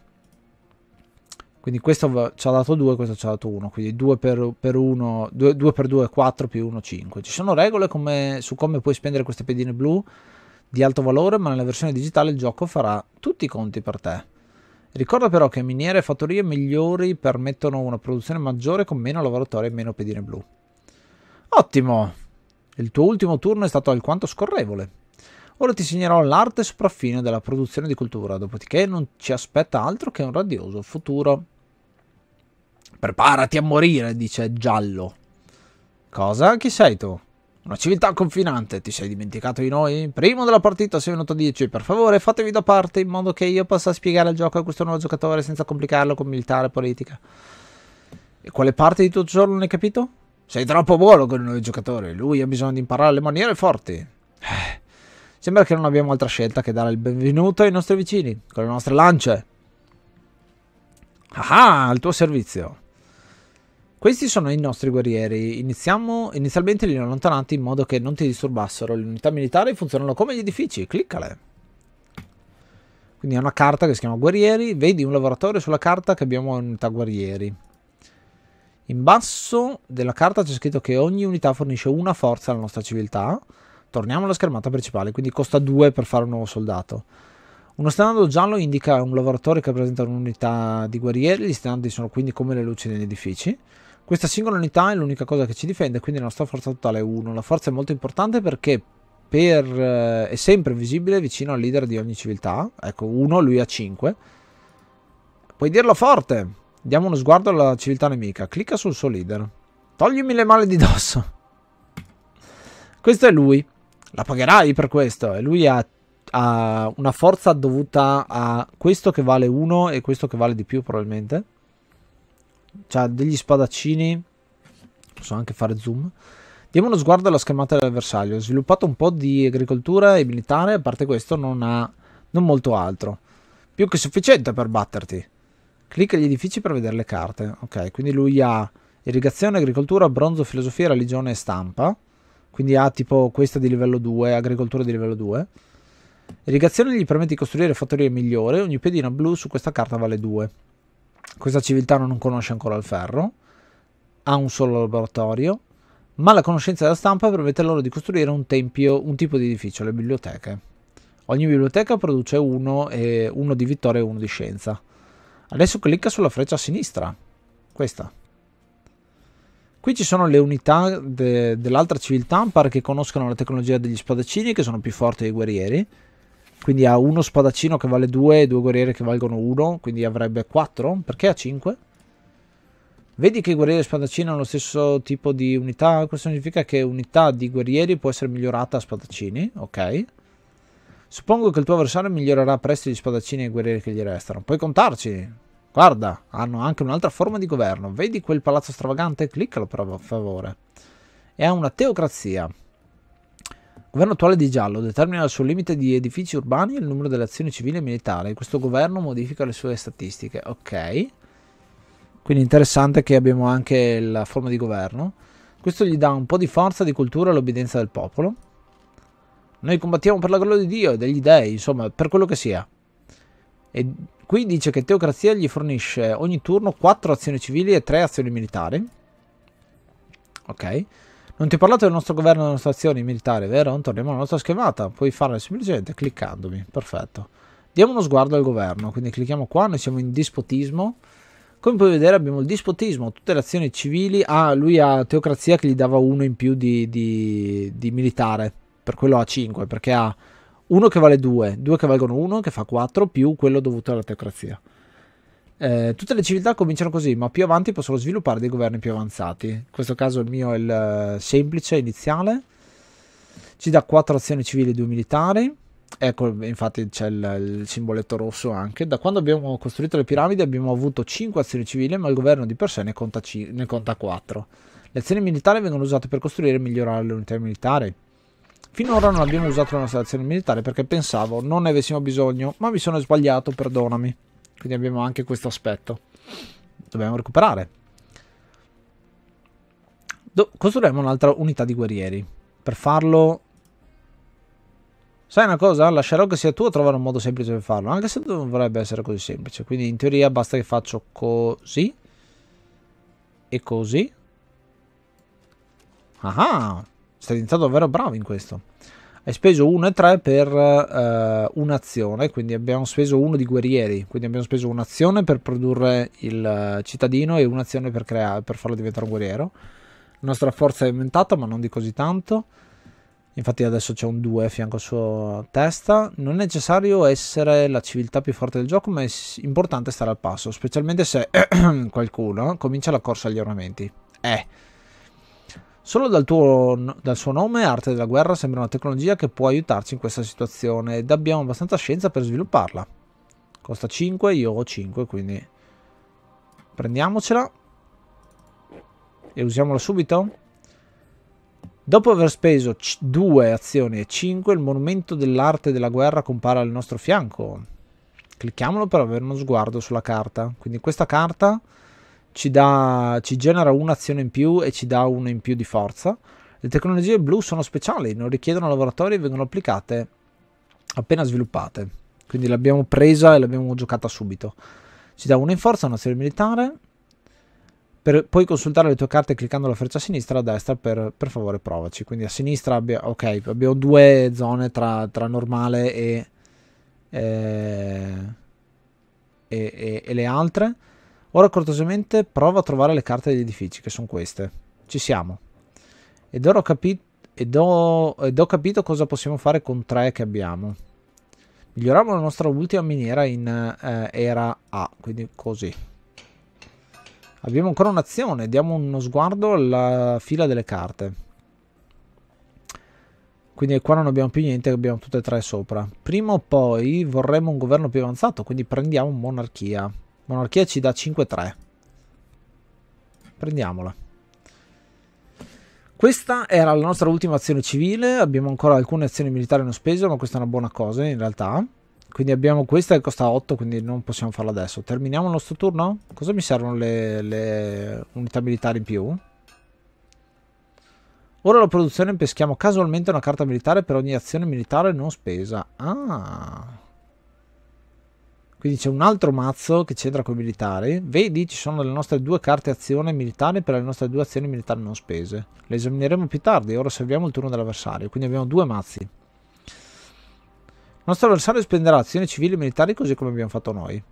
Quindi questo ci ha dato 2, questo ci ha dato 1. Quindi 2 per 1, 2 per 2 è 4 più 1 5. Ci sono regole come, su come puoi spendere queste pedine blu di alto valore, ma nella versione digitale il gioco farà tutti i conti per te. Ricorda però che miniere e fattorie migliori permettono una produzione maggiore con meno lavoratori e meno pedine blu. Ottimo! Il tuo ultimo turno è stato alquanto scorrevole. Ora ti segnerò l'arte sopraffine della produzione di cultura, dopodiché non ci aspetta altro che un radioso futuro. Preparati a morire, dice Giallo. Cosa? Chi sei tu? Una civiltà confinante, ti sei dimenticato di noi? Primo della partita sei venuto a dirci, per favore fatevi da parte in modo che io possa spiegare il gioco a questo nuovo giocatore senza complicarlo con militare e politica. E quale parte di tuo giorno non hai capito? Sei troppo buono con il nuovo giocatore, lui ha bisogno di imparare le maniere forti. Eh. Sembra che non abbiamo altra scelta che dare il benvenuto ai nostri vicini, con le nostre lance. Ah, ah al tuo servizio. Questi sono i nostri guerrieri. Iniziamo, inizialmente li ho allontanati in modo che non ti disturbassero. Le unità militari funzionano come gli edifici. Cliccale. Quindi è una carta che si chiama guerrieri. Vedi un lavoratore sulla carta che abbiamo unità guerrieri. In basso della carta c'è scritto che ogni unità fornisce una forza alla nostra civiltà. Torniamo alla schermata principale, quindi costa 2 per fare un nuovo soldato. Uno stendardo giallo indica un lavoratore che rappresenta un'unità di guerrieri, gli stendardi sono quindi come le luci degli edifici. Questa singola unità è l'unica cosa che ci difende, quindi la nostra forza totale è 1. La forza è molto importante perché per, eh, è sempre visibile vicino al leader di ogni civiltà. Ecco, 1, lui ha 5. Puoi dirlo forte! Diamo uno sguardo alla civiltà nemica. Clicca sul suo leader. Toglimi le male di dosso. Questo è lui la pagherai per questo. E lui ha, ha una forza dovuta a questo che vale 1 e questo che vale di più probabilmente. C'ha degli spadaccini. Posso anche fare zoom. Diamo uno sguardo alla schermata dell'avversario. Ha sviluppato un po' di agricoltura e militare, a parte questo non ha non molto altro. Più che sufficiente per batterti. Clicca gli edifici per vedere le carte. Ok, quindi lui ha irrigazione, agricoltura, bronzo, filosofia, religione e stampa quindi ha tipo questa di livello 2, agricoltura di livello 2. Irrigazione gli permette di costruire fattorie migliori, ogni piedina blu su questa carta vale 2. Questa civiltà non conosce ancora il ferro, ha un solo laboratorio, ma la conoscenza della stampa permette loro di costruire un, tempio, un tipo di edificio, le biblioteche. Ogni biblioteca produce uno, e uno di vittoria e uno di scienza. Adesso clicca sulla freccia a sinistra, questa. Qui ci sono le unità de, dell'altra civiltà, pare che conoscano la tecnologia degli spadaccini che sono più forti dei guerrieri. Quindi ha uno spadaccino che vale 2 e due guerrieri che valgono 1, quindi avrebbe 4. Perché ha 5? Vedi che i guerrieri e spadaccini hanno lo stesso tipo di unità? Questo significa che unità di guerrieri può essere migliorata a spadaccini, ok. Suppongo che il tuo avversario migliorerà presto gli spadaccini e i guerrieri che gli restano. Puoi contarci, Guarda, hanno anche un'altra forma di governo. Vedi quel palazzo stravagante? Cliccalo per favore. È una teocrazia. Il governo attuale di Giallo determina il suo limite di edifici urbani e il numero delle azioni civili e militari. Questo governo modifica le sue statistiche. Ok. Quindi interessante che abbiamo anche la forma di governo. Questo gli dà un po' di forza, di cultura e l'obbedienza del popolo. Noi combattiamo per la gloria di Dio e degli dèi, insomma, per quello che sia. E Qui dice che Teocrazia gli fornisce ogni turno 4 azioni civili e 3 azioni militari. Ok. Non ti ho parlato del nostro governo e delle nostre azioni militari, vero? Torniamo alla nostra schemata. Puoi farlo semplicemente cliccandomi. Perfetto. Diamo uno sguardo al governo. Quindi clicchiamo qua. Noi siamo in dispotismo. Come puoi vedere abbiamo il dispotismo, tutte le azioni civili. Ah, lui ha teocrazia che gli dava uno in più di, di, di militare. Per quello ha 5, perché ha uno che vale 2, 2 che valgono 1, che fa 4, più quello dovuto alla teocrazia. Eh, tutte le civiltà cominciano così, ma più avanti possono sviluppare dei governi più avanzati. In questo caso il mio è il eh, semplice iniziale. Ci dà 4 azioni civili e 2 militari. Ecco, infatti c'è il, il, simboletto rosso anche. Da quando abbiamo costruito le piramidi abbiamo avuto 5 azioni civili, ma il governo di per sé ne conta, ci, ne conta 4. Le azioni militari vengono usate per costruire e migliorare le unità militari Finora non abbiamo usato la nostra azione militare perché pensavo non ne avessimo bisogno, ma mi sono sbagliato, perdonami. Quindi abbiamo anche questo aspetto. Dobbiamo recuperare. Do costruiremo un'altra unità di guerrieri. Per farlo... Sai una cosa? Lascerò che sia tu a trovare un modo semplice per farlo, anche se dovrebbe essere così semplice. Quindi in teoria basta che faccio così e così. Ah! stai diventando davvero bravo in questo. Hai speso 1,3 per uh, un'azione, quindi abbiamo speso uno di guerrieri, quindi abbiamo speso un'azione per produrre il eh, cittadino e un'azione per, creare, per farlo diventare un guerriero. La nostra forza è aumentata, ma non di così tanto. Infatti adesso c'è un 2 a fianco alla sua testa. Non è necessario essere la civiltà più forte del gioco, ma è importante stare al passo, specialmente se qualcuno comincia la corsa agli armamenti. Eh Solo dal, tuo, dal, suo nome, Arte della Guerra, sembra una tecnologia che può aiutarci in questa situazione ed abbiamo abbastanza scienza per svilupparla. Costa 5, io ho 5, quindi prendiamocela e usiamola subito. Dopo aver speso 2 azioni e 5, il monumento dell'arte della guerra compare al nostro fianco. Clicchiamolo per avere uno sguardo sulla carta. Quindi questa carta ci, dà, ci genera un'azione in più e ci dà uno in più di forza. Le tecnologie blu sono speciali, non richiedono lavoratori e vengono applicate appena sviluppate. Quindi l'abbiamo presa e l'abbiamo giocata subito. Ci dà uno in forza, un'azione militare. Per, puoi consultare le tue carte cliccando la freccia a sinistra e a destra per, per favore provaci. Quindi a sinistra abbia, okay, abbiamo due zone tra, tra normale e, eh, e, e, e le altre Ora cortesemente prova a trovare le carte degli edifici, che sono queste. Ci siamo. Ed ora ho capito... Ed ho, ed ho capito cosa possiamo fare con tre che abbiamo. Miglioriamo la nostra ultima miniera in eh, era A, quindi così. Abbiamo ancora un'azione, diamo uno sguardo alla fila delle carte. Quindi qua non abbiamo più niente, abbiamo tutte e tre sopra. Prima o poi vorremmo un governo più avanzato, quindi prendiamo monarchia. Monarchia ci dà 5-3. Prendiamola. Questa era la nostra ultima azione civile, abbiamo ancora alcune azioni militari non spese, ma questa è una buona cosa in realtà. Quindi abbiamo questa che costa 8, quindi non possiamo farla adesso. Terminiamo il nostro turno? Cosa mi servono le, le unità militari in più? Ora la produzione peschiamo casualmente una carta militare per ogni azione militare non spesa. Ah... Quindi c'è un altro mazzo che c'entra con i militari. Vedi, ci sono le nostre due carte azione militare per le nostre due azioni militari non spese. Le esamineremo più tardi, ora serviamo il turno dell'avversario. Quindi abbiamo due mazzi. Il nostro avversario spenderà azioni civili e militari così come abbiamo fatto noi.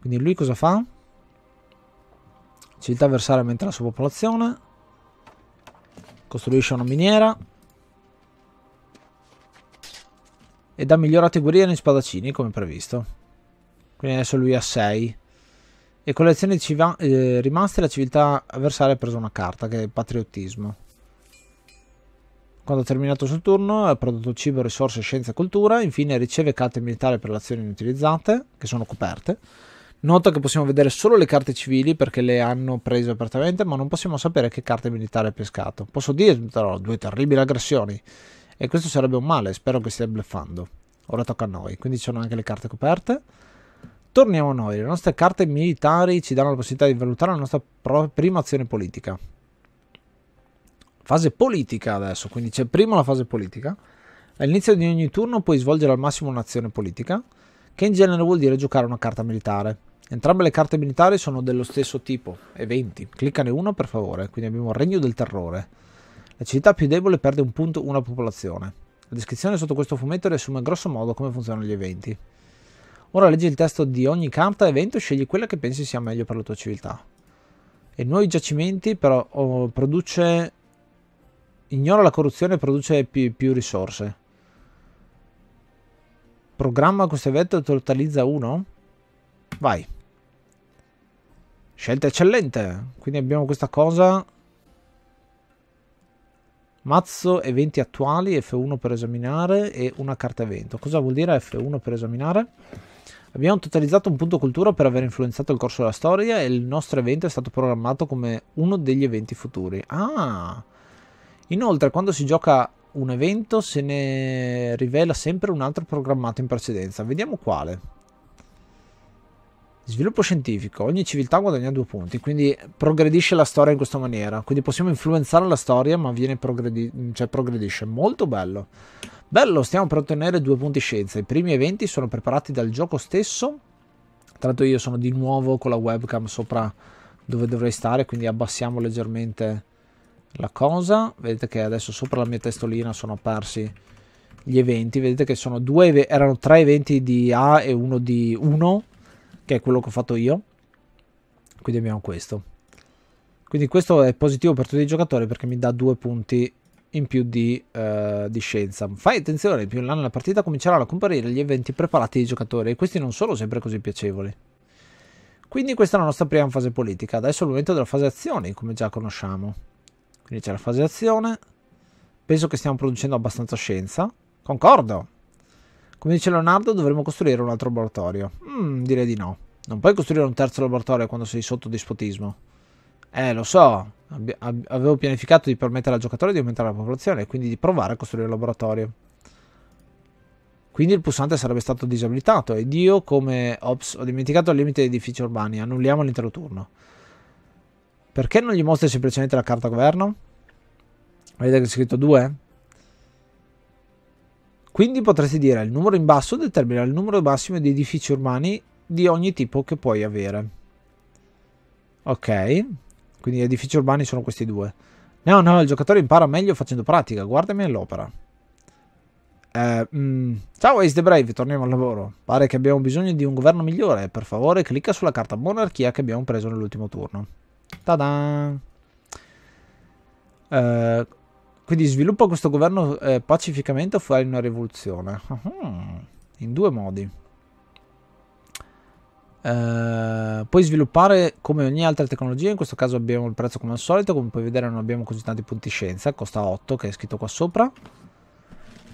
Quindi lui cosa fa? civiltà avversaria aumenta la sua popolazione. Costruisce una miniera. e ha migliorato i in spadaccini come previsto quindi adesso lui ha 6. E con le azioni civa- eh, rimaste la civiltà avversaria ha preso una carta, che è patriottismo. Quando ha terminato il suo turno, ha prodotto cibo, risorse, scienza e cultura. Infine riceve carte militari per le azioni inutilizzate, che sono coperte. Nota che possiamo vedere solo le carte civili perché le hanno prese apertamente, ma non possiamo sapere che carte militare ha pescato. Posso dire, però, due terribili aggressioni. E questo sarebbe un male, spero che stia bluffando. Ora tocca a noi, quindi ci sono anche le carte coperte. Torniamo a noi, le nostre carte militari ci danno la possibilità di valutare la nostra prima azione politica. Fase politica adesso, quindi c'è prima la fase politica. All'inizio di ogni turno puoi svolgere al massimo un'azione politica, che in genere vuol dire giocare una carta militare. Entrambe le carte militari sono dello stesso tipo, eventi. Cliccane uno per favore, quindi abbiamo Regno del Terrore. La città più debole perde un punto una popolazione. La descrizione sotto questo fumetto riassume grosso modo come funzionano gli eventi. Ora leggi il testo di ogni carta evento e scegli quella che pensi sia meglio per la tua civiltà. E nuovi giacimenti però oh, produce... Ignora la corruzione e produce più, più risorse. Programma questo evento e totalizza 1? Vai. Scelta eccellente. Quindi abbiamo questa cosa. Mazzo eventi attuali, F1 per esaminare e una carta evento. Cosa vuol dire F1 per esaminare? Abbiamo totalizzato un punto cultura per aver influenzato il corso della storia e il nostro evento è stato programmato come uno degli eventi futuri. Ah! Inoltre, quando si gioca un evento, se ne rivela sempre un altro programmato in precedenza. Vediamo quale. Sviluppo scientifico, ogni civiltà guadagna due punti, quindi progredisce la storia in questa maniera, quindi possiamo influenzare la storia ma viene progredi- cioè progredisce, molto bello. Bello, stiamo per ottenere due punti scienza, i primi eventi sono preparati dal gioco stesso, tra l'altro io sono di nuovo con la webcam sopra dove dovrei stare, quindi abbassiamo leggermente la cosa, vedete che adesso sopra la mia testolina sono apparsi gli eventi, vedete che sono due, erano tre eventi di A e uno di 1, che è quello che ho fatto io. Quindi abbiamo questo. Quindi questo è positivo per tutti i giocatori perché mi dà due punti in più di, uh, di scienza. Fai attenzione, più in là nella partita cominceranno a comparire gli eventi preparati dai giocatori e questi non sono sempre così piacevoli. Quindi questa è la nostra prima fase politica. Adesso è il momento della fase azioni, come già conosciamo. Quindi c'è la fase azione. Penso che stiamo producendo abbastanza scienza. Concordo. Come dice Leonardo, dovremmo costruire un altro laboratorio. Mm, direi di no. Non puoi costruire un terzo laboratorio quando sei sotto dispotismo. Eh, lo so. avevo pianificato di permettere al giocatore di aumentare la popolazione, e quindi di provare a costruire il laboratorio. Quindi il pulsante sarebbe stato disabilitato ed io come Ops ho dimenticato il limite degli edifici urbani, annulliamo l'intero turno. Perché non gli mostri semplicemente la carta governo? Vedete che c'è scritto 2? Quindi potresti dire il numero in basso determina il numero massimo di edifici urbani di ogni tipo che puoi avere. Ok, quindi edifici urbani sono questi due. No, no, il giocatore impara meglio facendo pratica, guardami all'opera. Eh, mm. ciao Ace the Brave, torniamo al lavoro. Pare che abbiamo bisogno di un governo migliore. Per favore, clicca sulla carta monarchia che abbiamo preso nell'ultimo turno. Tada! Eh, quindi sviluppa questo governo eh, pacificamente o fai una rivoluzione? Uh-huh. In due modi. Uh, puoi sviluppare come ogni altra tecnologia, in questo caso abbiamo il prezzo come al solito, come puoi vedere non abbiamo così tanti punti scienza, costa 8 che è scritto qua sopra.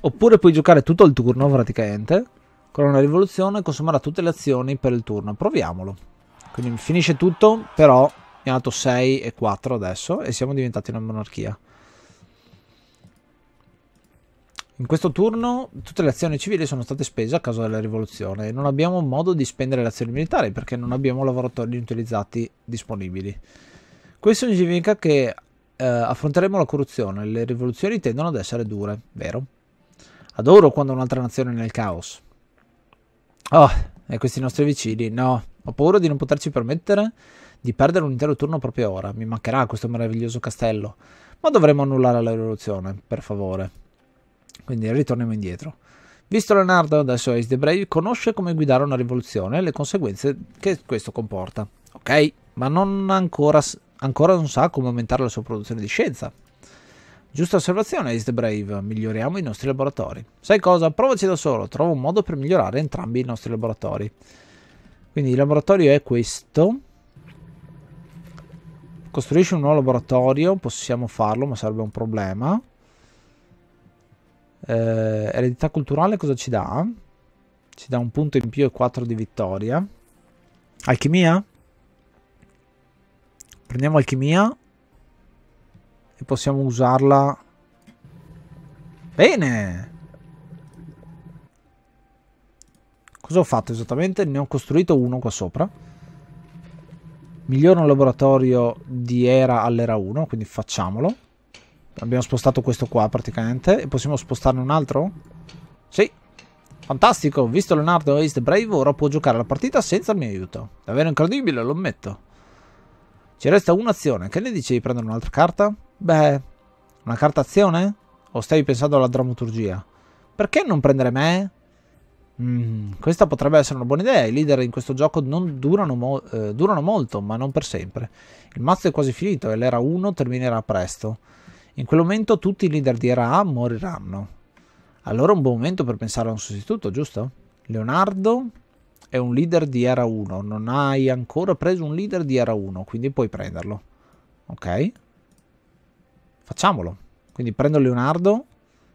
Oppure puoi giocare tutto il turno praticamente, con una rivoluzione consumerà tutte le azioni per il turno, proviamolo. Quindi finisce tutto, però mi ha dato 6 e 4 adesso e siamo diventati una monarchia. In questo turno tutte le azioni civili sono state spese a causa della rivoluzione e non abbiamo modo di spendere le azioni militari perché non abbiamo lavoratori inutilizzati disponibili. Questo significa che eh, affronteremo la corruzione, le rivoluzioni tendono ad essere dure, vero? Adoro quando un'altra nazione è nel caos. Oh, e questi nostri vicini, no, ho paura di non poterci permettere di perdere un intero turno proprio ora, mi mancherà questo meraviglioso castello, ma dovremo annullare la rivoluzione, per favore. Quindi ritorniamo indietro. Visto Leonardo dai suoi Ace the Brave, conosce come guidare una rivoluzione e le conseguenze che questo comporta. Ok, ma non ancora, ancora non sa come aumentare la sua produzione di scienza. Giusta osservazione, Ace the Brave. Miglioriamo i nostri laboratori. Sai cosa? Provaci da solo. Trovo un modo per migliorare entrambi i nostri laboratori. Quindi il laboratorio è questo. Costruisci un nuovo laboratorio. Possiamo farlo, ma sarebbe un problema. Eh, eredità culturale cosa ci dà? Ci dà un punto in più e 4 di vittoria. Alchimia? Prendiamo alchimia e possiamo usarla. Bene! Cosa ho fatto esattamente? Ne ho costruito uno qua sopra. Migliora un laboratorio di era all'era 1, quindi facciamolo. Abbiamo spostato questo qua praticamente. E possiamo spostarne un altro? Sì. Fantastico, visto Leonardo is the brave, ora può giocare la partita senza il mio aiuto. Davvero incredibile, lo ammetto. Ci resta un'azione. Che ne dici di prendere un'altra carta? Beh, una carta azione? O stavi pensando alla drammaturgia? Perché non prendere me? Mm, questa potrebbe essere una buona idea. I leader in questo gioco non durano, mo eh, durano molto, ma non per sempre. Il mazzo è quasi finito e l'era 1 terminerà presto. In quel momento tutti i leader di Ra moriranno. Allora è un buon momento per pensare a un sostituto, giusto? Leonardo è un leader di Era 1, non hai ancora preso un leader di Era 1, quindi puoi prenderlo. Ok? Facciamolo. Quindi prendo Leonardo.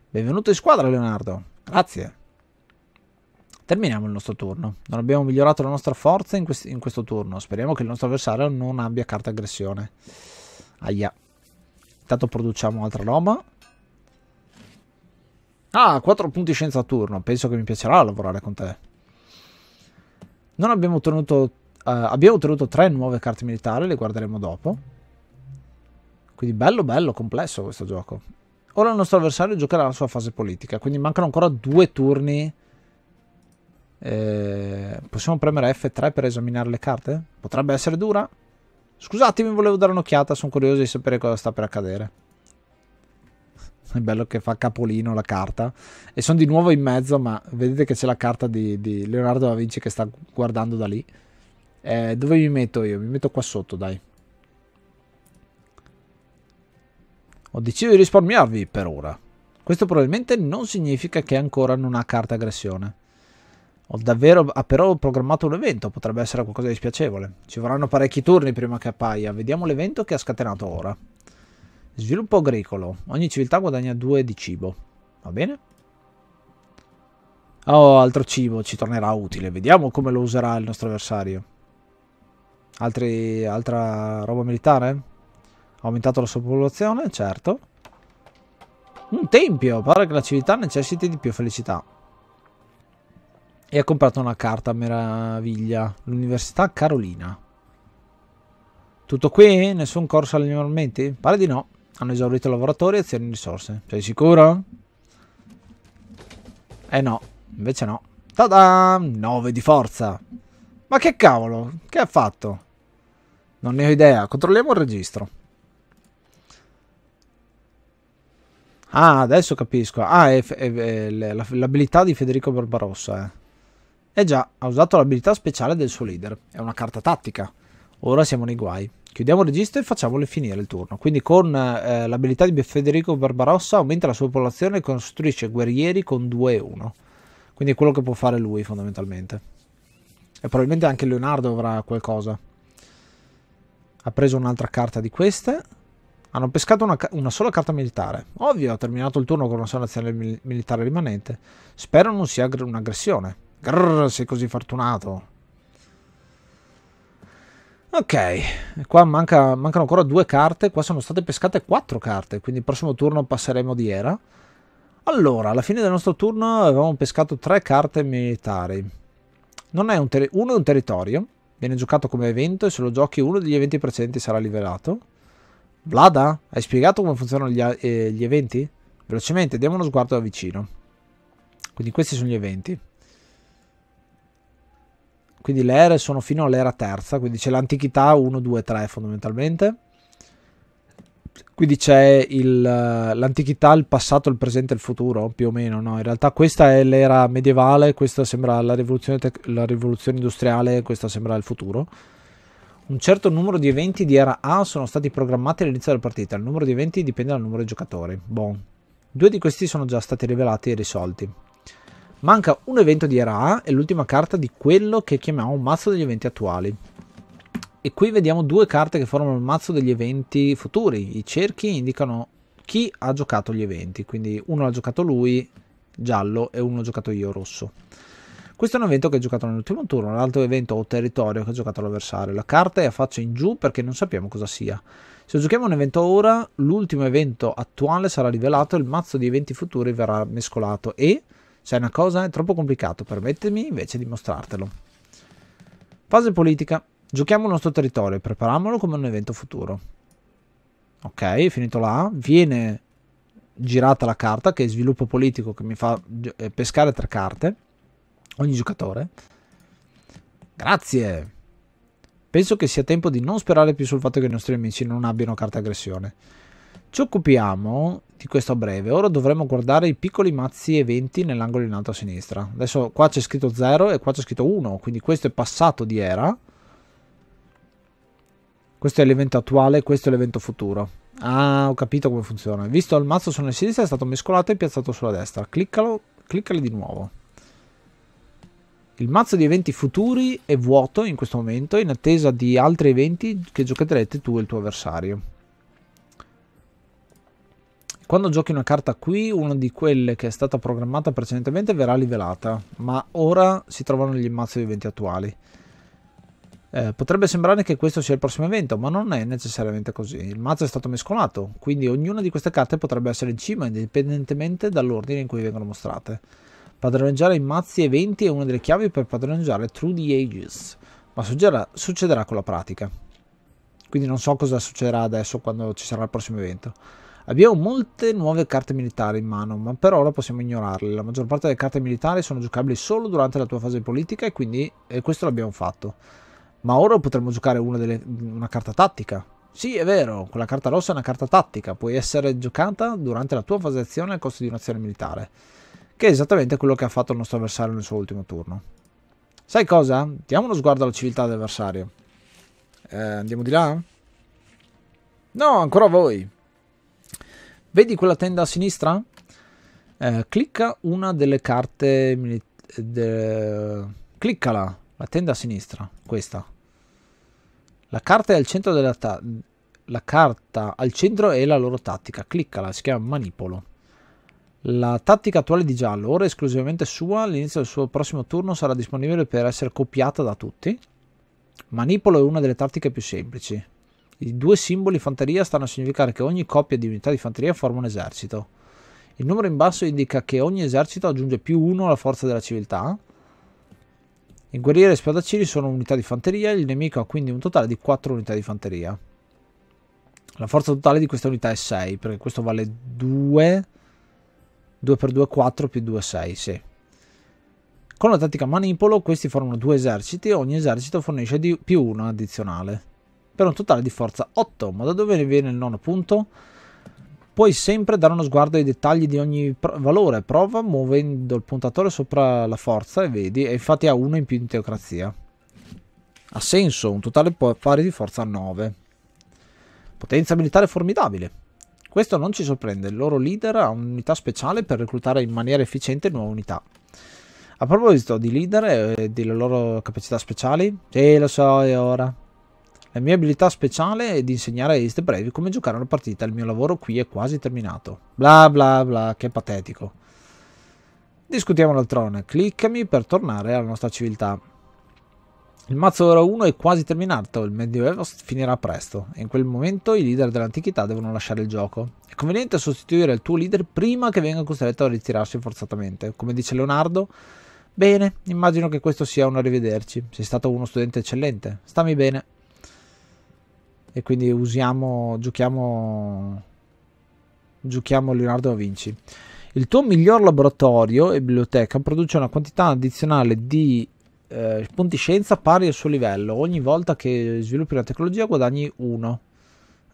Benvenuto in squadra Leonardo. Grazie. Terminiamo il nostro turno. Non abbiamo migliorato la nostra forza in, quest in questo turno. Speriamo che il nostro avversario non abbia carta aggressione. Aia. Intanto produciamo altra roba. Ah, 4 punti scienza a turno. Penso che mi piacerà lavorare con te. Non abbiamo ottenuto... Eh, abbiamo ottenuto 3 nuove carte militari, le guarderemo dopo. Quindi bello, bello, complesso questo gioco. Ora il nostro avversario giocherà la sua fase politica, quindi mancano ancora due turni. Eh, possiamo premere F3 per esaminare le carte? Potrebbe essere dura. Scusatemi, volevo dare un'occhiata, sono curioso di sapere cosa sta per accadere. È bello che fa capolino la carta. E sono di nuovo in mezzo, ma vedete che c'è la carta di, di Leonardo da Vinci che sta guardando da lì. Eh, dove mi metto io? Mi metto qua sotto, dai. Ho deciso di risparmiarvi per ora. Questo probabilmente non significa che ancora non ha carta aggressione. Ho davvero, ha però programmato un evento, potrebbe essere qualcosa di spiacevole. Ci vorranno parecchi turni prima che appaia. Vediamo l'evento che ha scatenato ora. Sviluppo agricolo. Ogni civiltà guadagna 2 di cibo. Va bene? Oh, altro cibo, ci tornerà utile. Vediamo come lo userà il nostro avversario. Altri, altra roba militare? Ha aumentato la sua popolazione, certo. Un tempio, pare che la civiltà necessiti di più felicità. E ha comprato una carta meraviglia. L'Università Carolina. Tutto qui? Nessun corso agli armamenti? Pare di no. Hanno esaurito lavoratori e azioni risorse. Sei sicuro? Eh no, invece no. Tada! 9 di forza. Ma che cavolo? Che ha fatto? Non ne ho idea. Controlliamo il registro. Ah, adesso capisco. Ah, è, l'abilità di Federico Barbarossa, eh. Eh già, ha usato l'abilità speciale del suo leader. È una carta tattica. Ora siamo nei guai. Chiudiamo il registro e facciamole finire il turno. Quindi con eh, l'abilità di Federico Barbarossa aumenta la sua popolazione e costruisce guerrieri con 2 e 1. Quindi è quello che può fare lui fondamentalmente. E probabilmente anche Leonardo avrà qualcosa. Ha preso un'altra carta di queste. Hanno pescato una, una, sola carta militare. Ovvio, ha terminato il turno con una sola azione militare rimanente. Spero non sia un'aggressione. Grrr, sei così fortunato. Ok, qua manca, mancano ancora due carte, qua sono state pescate quattro carte, quindi il prossimo turno passeremo di era. Allora, alla fine del nostro turno avevamo pescato tre carte militari. Non è un uno è un territorio, viene giocato come evento e se lo giochi uno degli eventi precedenti sarà livellato. Vlada, hai spiegato come funzionano gli, eh, gli eventi? Velocemente, diamo uno sguardo da vicino. Quindi questi sono gli eventi. Quindi le ere sono fino all'era terza, quindi c'è l'antichità 1, 2, 3 fondamentalmente. Quindi c'è il, l'antichità, il passato, il presente e il futuro, più o meno. No? In realtà questa è l'era medievale, questa sembra la rivoluzione, tec- la rivoluzione industriale, questa sembra il futuro. Un certo numero di eventi di era A sono stati programmati all'inizio della partita. Il numero di eventi dipende dal numero di giocatori. Bon. Due di questi sono già stati rivelati e risolti. Manca un evento di Era e l'ultima carta di quello che chiamiamo mazzo degli eventi attuali. E qui vediamo due carte che formano il mazzo degli eventi futuri. I cerchi indicano chi ha giocato gli eventi, quindi uno l'ha giocato lui giallo e uno l'ho giocato io rosso. Questo è un evento che ho giocato nell'ultimo turno, l'altro evento o territorio che ho giocato l'avversario. La carta è a faccia in giù perché non sappiamo cosa sia. Se giochiamo un evento ora, l'ultimo evento attuale sarà rivelato, il mazzo di eventi futuri verrà mescolato e Sai una cosa? È troppo complicato, permettimi invece di mostrartelo. Fase politica. Giochiamo il nostro territorio e prepariamolo come un evento futuro. Ok, finito là. Viene girata la carta che è sviluppo politico che mi fa eh, pescare tre carte. Ogni giocatore. Grazie. Penso che sia tempo di non sperare più sul fatto che i nostri amici non abbiano carta aggressione. Ci occupiamo di questo a breve. Ora dovremo guardare i piccoli mazzi eventi nell'angolo in alto a sinistra. Adesso qua c'è scritto 0 e qua c'è scritto 1, quindi questo è passato di era. Questo è l'evento attuale, questo è l'evento futuro. Ah, ho capito come funziona. Visto il mazzo sulla sinistra è stato mescolato e piazzato sulla destra. Cliccalo, cliccali di nuovo. Il mazzo di eventi futuri è vuoto in questo momento in attesa di altri eventi che giocherete tu e il tuo avversario. Quando giochi una carta qui, una di quelle che è stata programmata precedentemente verrà livellata, ma ora si trovano gli mazzi di eventi attuali. Eh, potrebbe sembrare che questo sia il prossimo evento, ma non è necessariamente così. Il mazzo è stato mescolato, quindi ognuna di queste carte potrebbe essere in cima, indipendentemente dall'ordine in cui vengono mostrate. Padroneggiare i mazzi eventi è una delle chiavi per padroneggiare Through the Ages, ma succederà, succederà con la pratica. Quindi non so cosa succederà adesso quando ci sarà il prossimo evento. Abbiamo molte nuove carte militari in mano, ma per ora possiamo ignorarle. La maggior parte delle carte militari sono giocabili solo durante la tua fase politica e quindi e eh, questo l'abbiamo fatto. Ma ora potremmo giocare una, delle, una carta tattica. Sì, è vero, quella carta rossa è una carta tattica, può essere giocata durante la tua fase d'azione al costo di un'azione militare, che è esattamente quello che ha fatto il nostro avversario nel suo ultimo turno. Sai cosa? Diamo uno sguardo alla civiltà dell'avversario. Eh, andiamo di là? No, ancora voi. Vedi quella tenda a sinistra? Eh, clicca una delle carte. De... Cliccala, la tenda a sinistra, questa. La carta è al centro della ta... la carta al centro è la loro tattica. Cliccala, si chiama manipolo. La tattica attuale di giallo, ora è esclusivamente sua, all'inizio del suo prossimo turno sarà disponibile per essere copiata da tutti. Manipolo è una delle tattiche più semplici. I due simboli fanteria stanno a significare che ogni coppia di unità di fanteria forma un esercito. Il numero in basso indica che ogni esercito aggiunge più 1 alla forza della civiltà. I guerrieri e spadaccini sono unità di fanteria, il nemico ha quindi un totale di 4 unità di fanteria. La forza totale di questa unità è 6, perché questo vale 2, 2 per 2 4 più 2 6, sì. Con la tattica manipolo questi formano due eserciti e ogni esercito fornisce di più 1 addizionale per un totale di forza 8. Ma da dove viene il nono punto? Puoi sempre dare uno sguardo ai dettagli di ogni pro valore. Prova muovendo il puntatore sopra la forza e vedi. E infatti ha 1 in più in teocrazia. Ha senso, un totale pari di forza 9. Potenza militare formidabile. Questo non ci sorprende, il loro leader ha un'unità speciale per reclutare in maniera efficiente nuove unità. A proposito di leader e eh, delle loro capacità speciali, sì lo so, è ora. La mia abilità speciale è di insegnare a Ace Brevi come giocare una partita. Il mio lavoro qui è quasi terminato. Bla bla bla, che patetico. Discutiamo l'altrone. Cliccami per tornare alla nostra civiltà. Il mazzo ora 1 è quasi terminato, il Medioevo finirà presto e in quel momento i leader dell'antichità devono lasciare il gioco. È conveniente sostituire il tuo leader prima che venga costretto a ritirarsi forzatamente. Come dice Leonardo, bene, immagino che questo sia un arrivederci. Sei stato uno studente eccellente. Stammi bene e quindi usiamo, giochiamo, giochiamo Leonardo da Vinci. Il tuo miglior laboratorio e biblioteca produce una quantità addizionale di eh, punti scienza pari al suo livello. Ogni volta che sviluppi una tecnologia guadagni uno.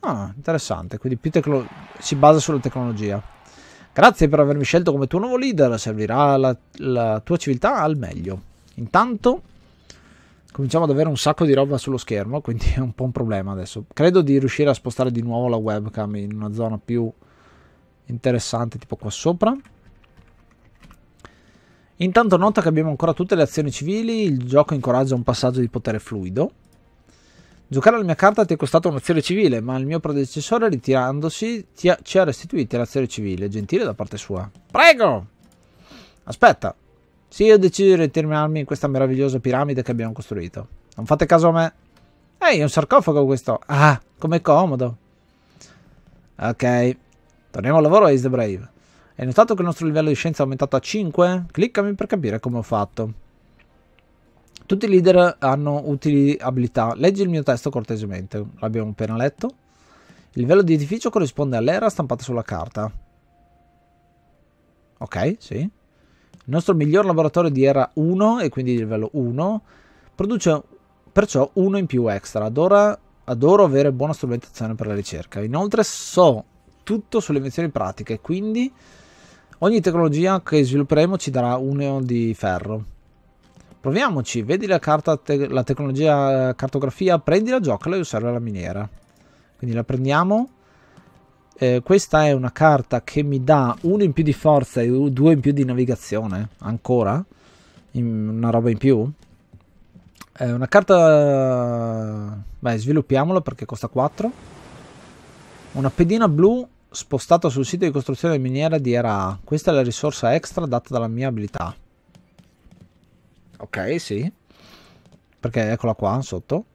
Ah, interessante, quindi si basa sulla tecnologia. Grazie per avermi scelto come tuo nuovo leader, servirà la, la tua civiltà al meglio. Intanto cominciamo ad avere un sacco di roba sullo schermo, quindi è un po' un problema adesso. Credo di riuscire a spostare di nuovo la webcam in una zona più interessante, tipo qua sopra. Intanto nota che abbiamo ancora tutte le azioni civili, il gioco incoraggia un passaggio di potere fluido. Giocare alla mia carta ti è costato un'azione civile, ma il mio predecessore ritirandosi ha, ci ha restituito l'azione civile, gentile da parte sua. Prego! Aspetta, sì, ho deciso di ritirarmi in questa meravigliosa piramide che abbiamo costruito. Non fate caso a me. Ehi, è un sarcofago questo. Ah, com'è comodo. Ok. Torniamo al lavoro, Ace the Brave. Hai notato che il nostro livello di scienza è aumentato a 5? Cliccami per capire come ho fatto. Tutti i leader hanno utili abilità. Leggi il mio testo cortesemente. L'abbiamo appena letto. Il livello di edificio corrisponde all'era stampata sulla carta. Ok, sì. Il nostro miglior laboratorio di era 1 e quindi di livello 1 produce perciò uno in più extra. Adora, adoro avere buona strumentazione per la ricerca. Inoltre so tutto sulle invenzioni pratiche, quindi ogni tecnologia che svilupperemo ci darà uno di ferro. Proviamoci, vedi la, carta te la tecnologia cartografia, prendila, giocala e usala la miniera. Quindi la prendiamo eh, questa è una carta che mi dà uno in più di forza e due in più di navigazione. Ancora? In una roba in più? È una carta... Beh, sviluppiamola perché costa 4. Una pedina blu spostata sul sito di costruzione miniera di era A. Questa è la risorsa extra data dalla mia abilità. Ok, sì. Perché eccola qua sotto.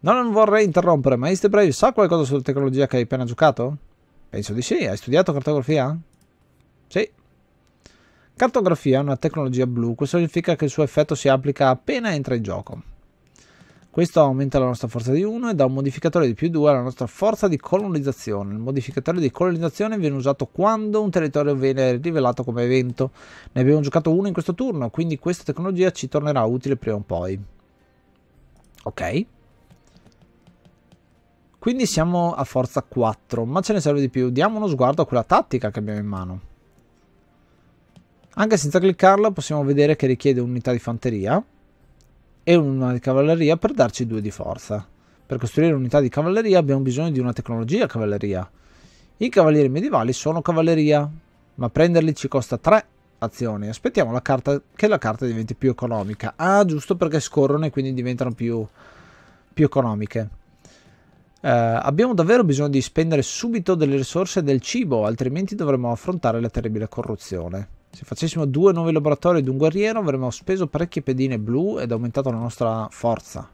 No, non vorrei interrompere, ma East Brave sa qualcosa sulla tecnologia che hai appena giocato? Penso di sì. Hai studiato cartografia? Sì. Cartografia è una tecnologia blu, questo significa che il suo effetto si applica appena entra in gioco. Questo aumenta la nostra forza di 1 e dà un modificatore di più 2 alla nostra forza di colonizzazione. Il modificatore di colonizzazione viene usato quando un territorio viene rivelato come evento. Ne abbiamo giocato uno in questo turno, quindi questa tecnologia ci tornerà utile prima o poi. Ok. Quindi siamo a forza 4, ma ce ne serve di più. Diamo uno sguardo a quella tattica che abbiamo in mano. Anche senza cliccarla possiamo vedere che richiede un'unità di fanteria e una di cavalleria per darci due di forza. Per costruire un'unità di cavalleria abbiamo bisogno di una tecnologia cavalleria. I cavalieri medievali sono cavalleria, ma prenderli ci costa 3 azioni. Aspettiamo la carta, che la carta diventi più economica. Ah, giusto perché scorrono e quindi diventano più, più economiche. Eh, abbiamo davvero bisogno di spendere subito delle risorse e del cibo, altrimenti dovremo affrontare la terribile corruzione. Se facessimo due nuovi laboratori ed un guerriero avremmo speso parecchie pedine blu ed aumentato la nostra forza.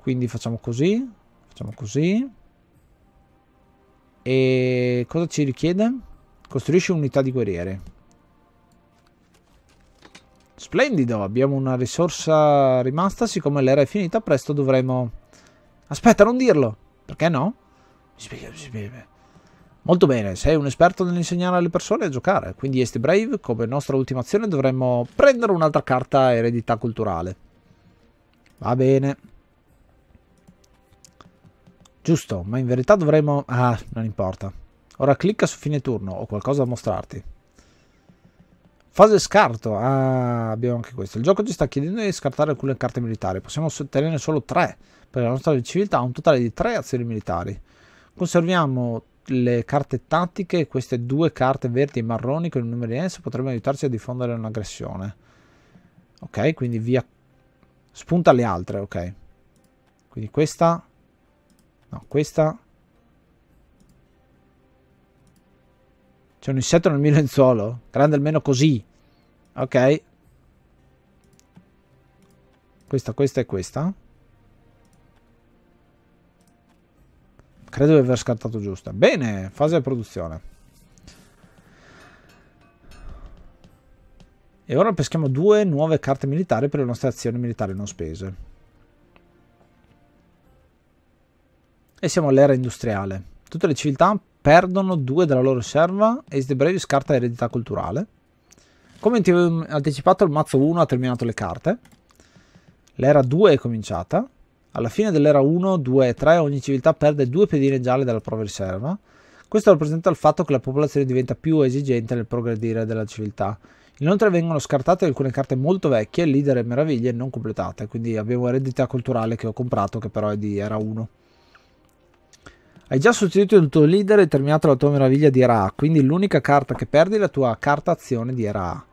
Quindi facciamo così, facciamo così. E cosa ci richiede? Costruisci un'unità di guerrieri. Splendido, abbiamo una risorsa rimasta, siccome l'era è finita presto dovremo Aspetta, non dirlo. Perché no? Mi spiega, mi spiega. Molto bene, sei un esperto nell'insegnare alle persone a giocare, quindi Este Brave, come nostra ultima azione dovremmo prendere un'altra carta eredità culturale. Va bene. Giusto, ma in verità dovremmo... Ah, non importa. Ora clicca su fine turno, ho qualcosa da mostrarti. Fase scarto, ah, abbiamo anche questo. Il gioco ci sta chiedendo di scartare alcune carte militari, possiamo ottenere solo tre, per la nostra civiltà un totale di tre azioni militari. Conserviamo le carte tattiche, queste due carte verdi e marroni con il numero di S potrebbero aiutarci a diffondere un'aggressione. Ok, quindi via... Spunta le altre, ok. Quindi questa... No, questa... C'è un insetto nel mio lenzuolo? Grande almeno così. Ok. Questa, questa e questa. Credo di aver scartato giusta. Bene, fase di produzione. E ora peschiamo due nuove carte militari per le nostre azioni militari non spese. E siamo all'era industriale. Tutte le civiltà perdono due della loro serva Ace the Brave scarta eredità culturale. Come ti avevo anticipato il mazzo 1 ha terminato le carte. L'era 2 è cominciata. Alla fine dell'era 1, 2 e 3 ogni civiltà perde due pedine gialle dalla propria riserva. Questo rappresenta il fatto che la popolazione diventa più esigente nel progredire della civiltà. Inoltre vengono scartate alcune carte molto vecchie, leader e meraviglie non completate, quindi abbiamo eredità culturale che ho comprato che però è di era 1. Hai già sostituito il tuo leader e terminato la tua meraviglia di Ra, quindi l'unica carta che perdi è la tua carta azione di Ra.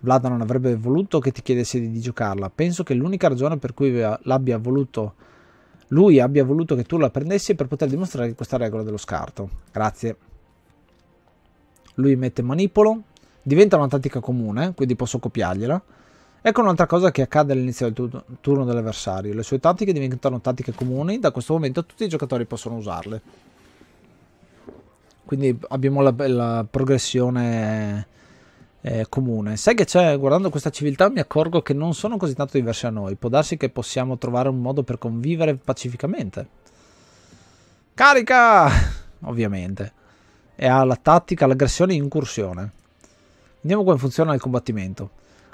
Vlada non avrebbe voluto che ti chiedessi di, di giocarla. Penso che l'unica ragione per cui l'abbia voluto lui abbia voluto che tu la prendessi è per poter dimostrare questa regola dello scarto. Grazie. Lui mette manipolo, diventa una tattica comune, quindi posso copiargliela. Ecco un'altra cosa che accade all'inizio del turno dell'avversario. Le sue tattiche diventano tattiche comuni, da questo momento tutti i giocatori possono usarle. Quindi abbiamo la, la progressione eh, comune. Sai che c'è, guardando questa civiltà mi accorgo che non sono così tanto diversi a noi. Può darsi che possiamo trovare un modo per convivere pacificamente. Carica! Ovviamente. E ha la tattica, l'aggressione e incursione. Vediamo come funziona il combattimento.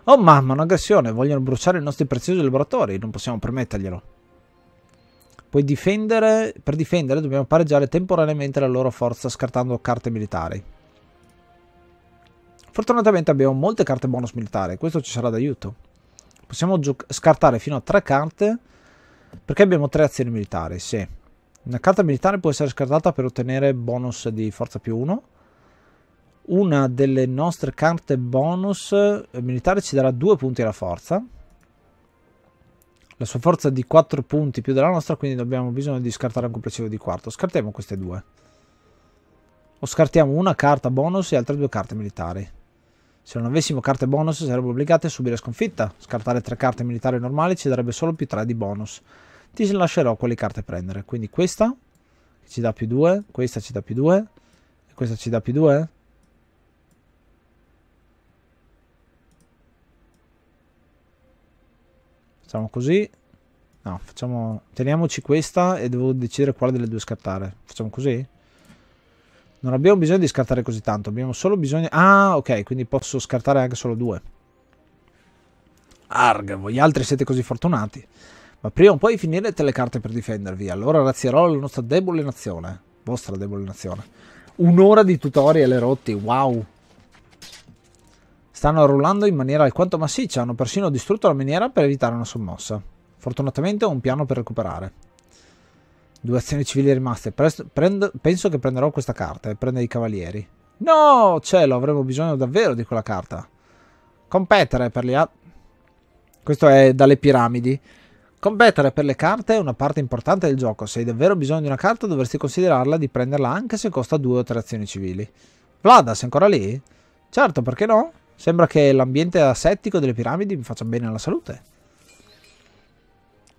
Oh mamma, un'aggressione, vogliono bruciare i nostri preziosi laboratori, non possiamo permetterglielo. Puoi difendere, per difendere dobbiamo pareggiare temporaneamente la loro forza scartando carte militari. Fortunatamente abbiamo molte carte bonus militari, questo ci sarà d'aiuto. Possiamo scartare fino a tre carte perché abbiamo tre azioni militari, sì. Una carta militare può essere scartata per ottenere bonus di forza più 1 una delle nostre carte bonus eh, militare ci darà 2 punti alla forza. La sua forza è di 4 punti più della nostra, quindi abbiamo bisogno di scartare un complessivo di quarto. Scartiamo queste due. O scartiamo una carta bonus e altre due carte militari. Se non avessimo carte bonus saremmo obbligati a subire sconfitta. Scartare tre carte militari normali ci darebbe solo più 3 di bonus. Ti lascerò quelle carte prendere. Quindi questa ci dà più 2, questa ci dà più 2, e questa ci dà più 2. Facciamo così. No, facciamo... Teniamoci questa e devo decidere quale delle due scartare. Facciamo così? Non abbiamo bisogno di scartare così tanto, abbiamo solo bisogno... Ah, ok, quindi posso scartare anche solo due. Arg, voi altri siete così fortunati. Ma prima o poi finirete le carte per difendervi, allora razzierò la nostra debole nazione. Vostra debole nazione. Un'ora di tutorial erotti, wow stanno arruolando in maniera alquanto massiccia, hanno persino distrutto la miniera per evitare una sommossa. Fortunatamente ho un piano per recuperare. Due azioni civili rimaste. Presto, prendo, penso che prenderò questa carta e prendere i cavalieri. No, cielo, avremo bisogno davvero di quella carta. Competere per le... Questo è dalle piramidi. Competere per le carte è una parte importante del gioco. Se hai davvero bisogno di una carta dovresti considerarla di prenderla anche se costa due o tre azioni civili. Vlada, sei ancora lì? Certo, perché no? Sembra che l'ambiente asettico delle piramidi mi faccia bene alla salute.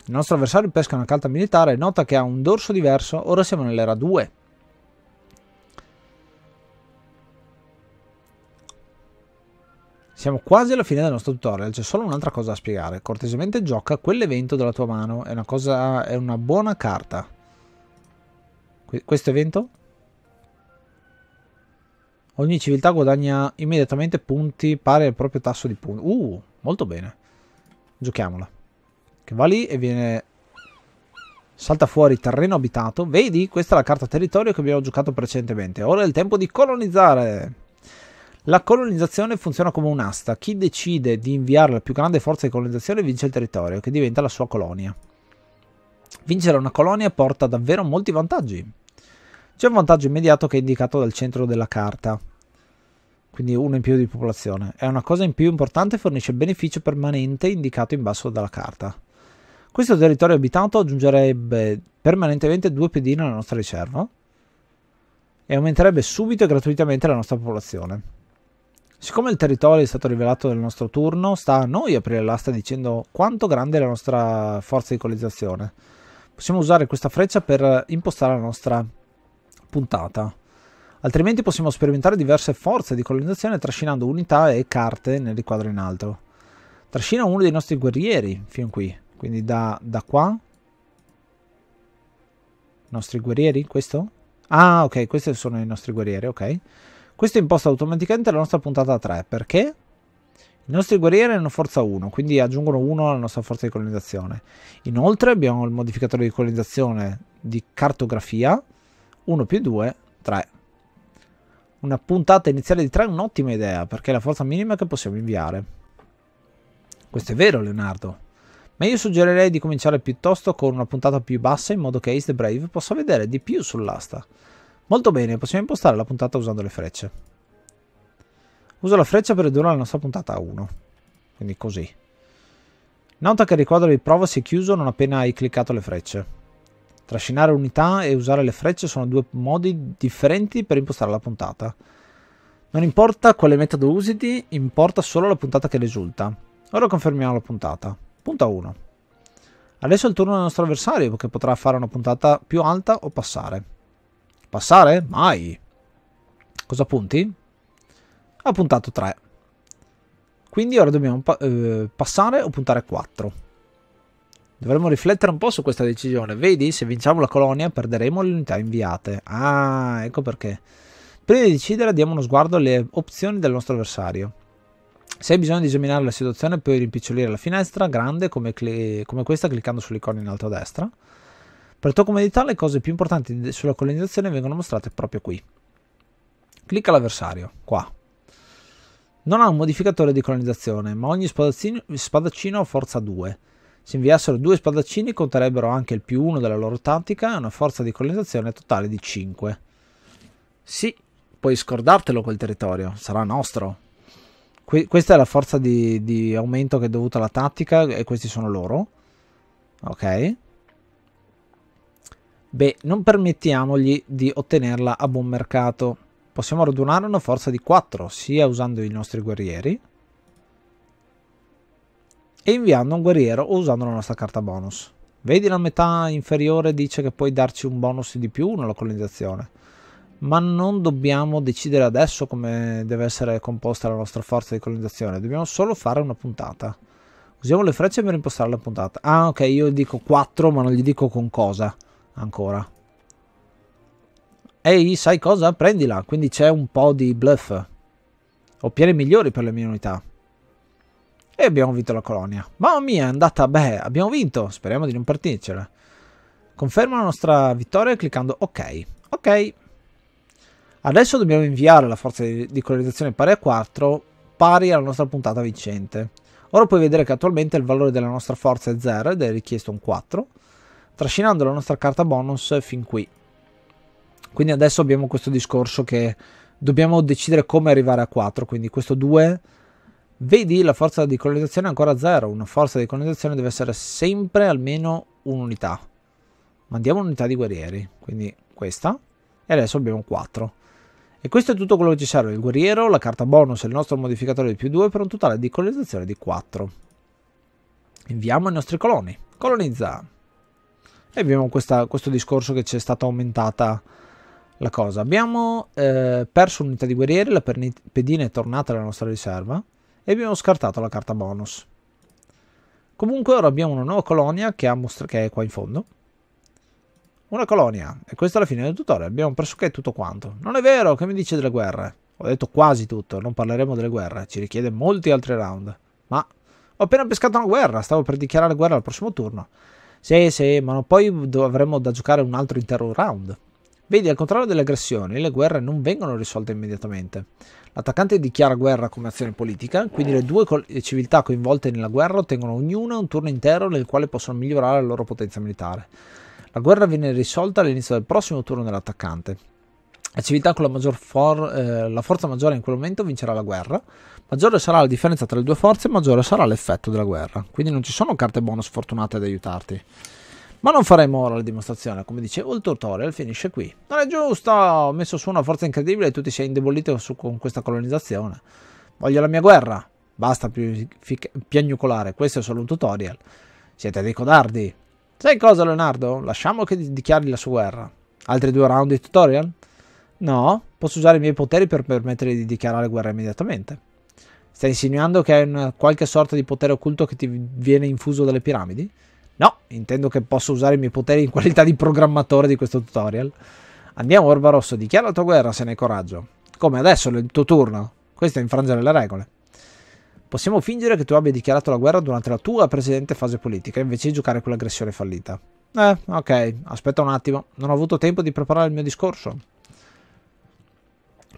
Il nostro avversario pesca una carta militare e nota che ha un dorso diverso. Ora siamo nell'era 2. Siamo quasi alla fine del nostro tutorial, c'è solo un'altra cosa da spiegare. Cortesemente gioca quell'evento della tua mano, è una, cosa, è una buona carta. Que questo evento? Ogni civiltà guadagna immediatamente punti pari al proprio tasso di punti. Uh, molto bene. Giochiamola. Che va lì e viene... Salta fuori terreno abitato. Vedi? Questa è la carta territorio che abbiamo giocato precedentemente. Ora è il tempo di colonizzare. La colonizzazione funziona come un'asta. Chi decide di inviare la più grande forza di colonizzazione vince il territorio, che diventa la sua colonia. Vincere una colonia porta davvero molti vantaggi. C'è un vantaggio immediato che è indicato dal centro della carta, quindi uno in più di popolazione. È una cosa in più importante, fornisce beneficio permanente indicato in basso dalla carta. Questo territorio abitato aggiungerebbe permanentemente due pedine alla nostra riserva e aumenterebbe subito e gratuitamente la nostra popolazione. Siccome il territorio è stato rivelato nel nostro turno, sta a noi aprire l'asta dicendo quanto grande è la nostra forza di colonizzazione. Possiamo usare questa freccia per impostare la nostra puntata. Altrimenti possiamo sperimentare diverse forze di colonizzazione trascinando unità e carte nel riquadro in alto. Trascina uno dei nostri guerrieri fin qui. Quindi da, da qua. Nostri guerrieri, questo? Ah, ok, questi sono i nostri guerrieri, ok. Questo imposta automaticamente la nostra puntata 3, perché? I nostri guerrieri hanno forza 1, quindi aggiungono 1 alla nostra forza di colonizzazione. Inoltre abbiamo il modificatore di colonizzazione di cartografia, 1 più 2, 3. Una puntata iniziale di 3 è un'ottima idea, perché è la forza minima che possiamo inviare. Questo è vero, Leonardo. Ma io suggerirei di cominciare piuttosto con una puntata più bassa, in modo che Ace the Brave possa vedere di più sull'asta. Molto bene, possiamo impostare la puntata usando le frecce. Uso la freccia per ridurre la nostra puntata a 1. Quindi così. Nota che il riquadro di prova si è chiuso non appena hai cliccato le frecce. Trascinare unità e usare le frecce sono due modi differenti per impostare la puntata. Non importa quale metodo usiti, importa solo la puntata che risulta. Ora confermiamo la puntata. Punta 1. Adesso è il turno del nostro avversario che potrà fare una puntata più alta o passare. Passare? Mai! Cosa punti? Ha puntato 3. Quindi ora dobbiamo pa eh, passare o puntare 4. Dovremmo riflettere un po' su questa decisione. Vedi, se vinciamo la colonia perderemo le unità inviate. Ah, ecco perché. Prima di decidere diamo uno sguardo alle opzioni del nostro avversario. Se hai bisogno di esaminare la situazione puoi rimpicciolire la finestra grande come, come questa cliccando sull'icona in alto a destra. Per tua comodità le cose più importanti sulla colonizzazione vengono mostrate proprio qui. Clicca l'avversario, qua. Non ha un modificatore di colonizzazione, ma ogni spadaccino ha forza 2. Se inviassero due spadaccini conterebbero anche il più 1 della loro tattica e una forza di colonizzazione totale di 5. Sì, puoi scordartelo quel territorio, sarà nostro. Que questa è la forza di, di aumento che è dovuta alla tattica e questi sono loro. Ok. Beh, non permettiamogli di ottenerla a buon mercato. Possiamo radunare una forza di 4, sia usando i nostri guerrieri, e inviando un guerriero o usando la nostra carta bonus. Vedi la metà inferiore dice che puoi darci un bonus di più nella colonizzazione. Ma non dobbiamo decidere adesso come deve essere composta la nostra forza di colonizzazione, dobbiamo solo fare una puntata. Usiamo le frecce per impostare la puntata. Ah, ok, io dico 4, ma non gli dico con cosa ancora. Ehi, sai cosa? Prendila. Quindi c'è un po' di bluff. Ho piani migliori per le mie unità. E abbiamo vinto la colonia. Mamma mia, è andata beh, abbiamo vinto. Speriamo di non partircela. Conferma la nostra vittoria cliccando ok. Ok. Adesso dobbiamo inviare la forza di colonizzazione pari a 4 pari alla nostra puntata vincente. Ora puoi vedere che attualmente il valore della nostra forza è 0 ed è richiesto un 4, trascinando la nostra carta bonus fin qui. Quindi adesso abbiamo questo discorso che dobbiamo decidere come arrivare a 4, quindi questo 2 Vedi la forza di colonizzazione è ancora 0. Una forza di colonizzazione deve essere sempre almeno un'unità. Mandiamo un'unità di guerrieri, quindi questa. E adesso abbiamo 4. E questo è tutto quello che ci serve. Il guerriero, la carta bonus e il nostro modificatore di più 2 per un totale di colonizzazione di 4. Inviamo i nostri coloni. Colonizza. E abbiamo questa, questo discorso che ci è stata aumentata la cosa. Abbiamo eh, perso un'unità di guerrieri, la pedina è tornata alla nostra riserva e abbiamo scartato la carta bonus. Comunque ora abbiamo una nuova colonia che, che è qua in fondo. Una colonia. E questa è la fine del tutorial. Abbiamo pressoché tutto quanto. Non è vero, che mi dice delle guerre? Ho detto quasi tutto, non parleremo delle guerre. Ci richiede molti altri round. Ma ho appena pescato una guerra, stavo per dichiarare guerra al prossimo turno. Sì, sì, ma poi avremo da giocare un altro intero round. Vedi, al contrario delle aggressioni, le guerre non vengono risolte immediatamente. L'attaccante dichiara guerra come azione politica, quindi le due civiltà coinvolte nella guerra ottengono ognuna un turno intero nel quale possono migliorare la loro potenza militare. La guerra viene risolta all'inizio del prossimo turno dell'attaccante. La civiltà con la, for eh, la forza maggiore in quel momento vincerà la guerra. Maggiore sarà la differenza tra le due forze, maggiore sarà l'effetto della guerra. Quindi non ci sono carte bonus fortunate ad aiutarti. Ma non faremo ora la dimostrazione, come dicevo il tutorial finisce qui. Non è giusto, ho messo su una forza incredibile e tu ti sei indebolito su, con questa colonizzazione. Voglio la mia guerra. Basta più piagnucolare, questo è solo un tutorial. Siete dei codardi. Sai cosa Leonardo? Lasciamo che dichiari la sua guerra. Altri due round di tutorial? No, posso usare i miei poteri per permettere di dichiarare guerra immediatamente. Stai insinuando che hai una, qualche sorta di potere occulto che ti viene infuso dalle piramidi? No, intendo che posso usare i miei poteri in qualità di programmatore di questo tutorial. Andiamo Orbarosso, dichiara la tua guerra se ne hai coraggio. Come adesso, è il tuo turno. Questo è infrangere le regole. Possiamo fingere che tu abbia dichiarato la guerra durante la tua precedente fase politica, invece di giocare con l'aggressione fallita. Eh, ok, aspetta un attimo, non ho avuto tempo di preparare il mio discorso.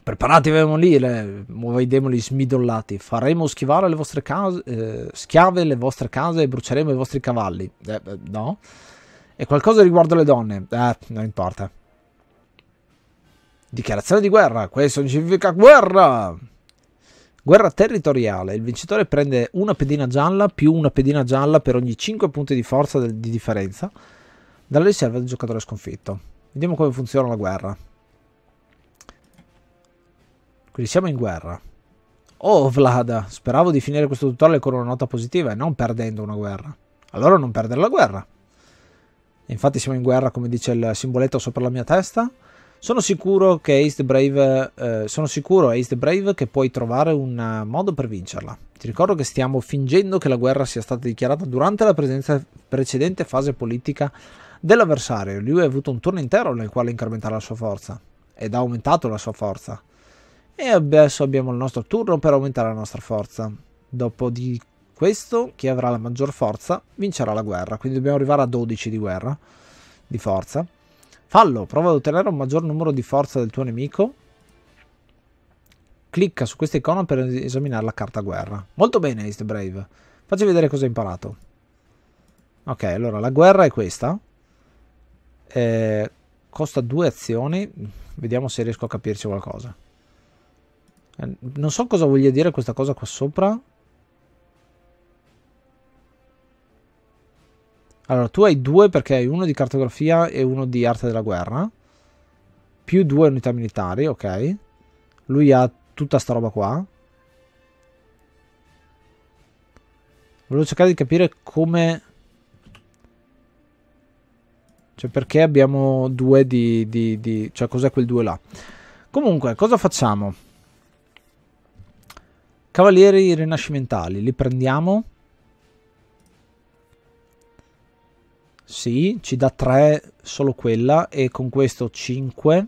Preparati demolire, muova i demoni smidollati, faremo schivare le vostre case, eh, schiave le vostre case e bruceremo i vostri cavalli. Eh, eh, no? E qualcosa riguardo le donne? Eh, non importa. Dichiarazione di guerra, questo significa guerra! Guerra territoriale, il vincitore prende una pedina gialla più una pedina gialla per ogni 5 punti di forza di differenza dalla riserva del giocatore sconfitto. Vediamo come funziona la guerra. Quindi siamo in guerra. Oh Vlada, speravo di finire questo tutorial con una nota positiva e non perdendo una guerra. Allora non perdere la guerra. Infatti siamo in guerra, come dice il simboletto sopra la mia testa. Sono sicuro che Ace the Brave, eh, sono sicuro Ace the Brave che puoi trovare un eh, modo per vincerla. Ti ricordo che stiamo fingendo che la guerra sia stata dichiarata durante la precedente fase politica dell'avversario. Lui ha avuto un turno intero nel quale incrementare la sua forza ed ha aumentato la sua forza. E adesso abbiamo il nostro turno per aumentare la nostra forza. Dopo di questo, chi avrà la maggior forza vincerà la guerra. Quindi dobbiamo arrivare a 12 di guerra, di forza. Fallo, prova ad ottenere un maggior numero di forza del tuo nemico. Clicca su questa icona per esaminare la carta guerra. Molto bene, East Brave. Facci vedere cosa hai imparato. Ok, allora la guerra è questa. Eh, costa due azioni. Vediamo se riesco a capirci qualcosa. Eh, non so cosa voglia dire questa cosa qua sopra. Allora, tu hai due perché hai uno di cartografia e uno di arte della guerra. Più due unità militari, ok. Lui ha tutta sta roba qua. Volevo cercare di capire come... Cioè perché abbiamo due di... di, di... Cioè cos'è quel due là. Comunque, cosa facciamo? Cavalieri rinascimentali, li prendiamo? Sì, ci dà 3 solo quella e con questo 5.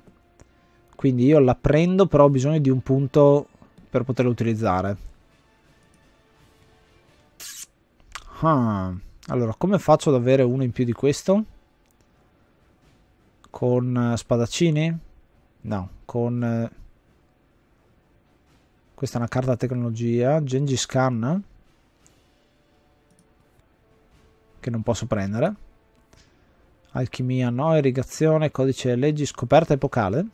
Quindi io la prendo, però ho bisogno di un punto per poterla utilizzare. Ah, allora, come faccio ad avere uno in più di questo? Con eh, spadaccini? No, con eh, questa è una carta tecnologia. Gengis Khan. Che non posso prendere. Alchimia no, irrigazione, codice leggi, scoperta epocale.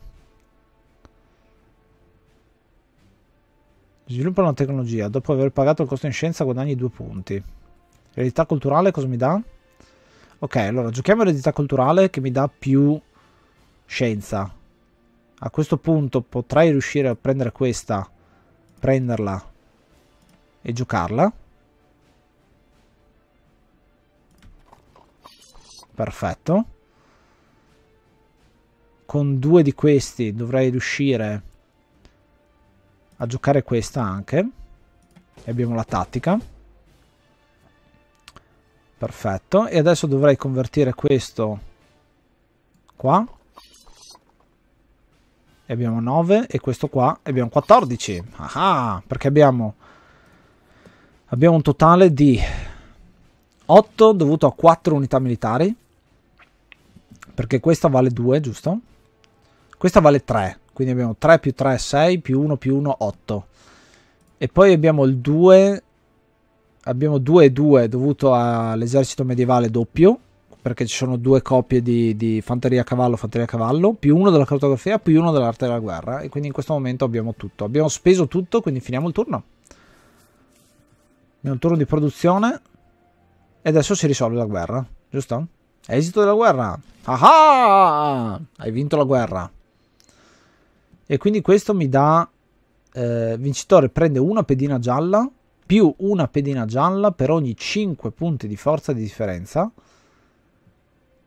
Sviluppa una tecnologia. Dopo aver pagato il costo in scienza guadagni due punti. Eredità culturale cosa mi dà? Ok, allora giochiamo eredità culturale che mi dà più scienza. A questo punto potrei riuscire a prendere questa prenderla e giocarla. Perfetto. Con due di questi dovrei riuscire a giocare questa anche. E abbiamo la tattica. Perfetto. E adesso dovrei convertire questo qua e abbiamo 9 e questo qua e abbiamo 14. Ah, ah, perché abbiamo, abbiamo un totale di 8 dovuto a 4 unità militari. Perché questa vale 2, giusto? Questa vale 3, quindi abbiamo 3 più 3, 6, più 1 più 1, 8. E poi abbiamo il 2, abbiamo 2 e 2 dovuto all'esercito medievale doppio perché ci sono due copie di, di Fanteria a Cavallo, Fanteria a Cavallo, più uno della cartografia, più uno dell'arte della guerra. E quindi in questo momento abbiamo tutto. Abbiamo speso tutto, quindi finiamo il turno. Abbiamo un turno di produzione. E adesso si risolve la guerra, giusto? Esito della guerra. Ah Hai vinto la guerra. E quindi questo mi dà... Eh, vincitore prende una pedina gialla più una pedina gialla per ogni 5 punti di forza di differenza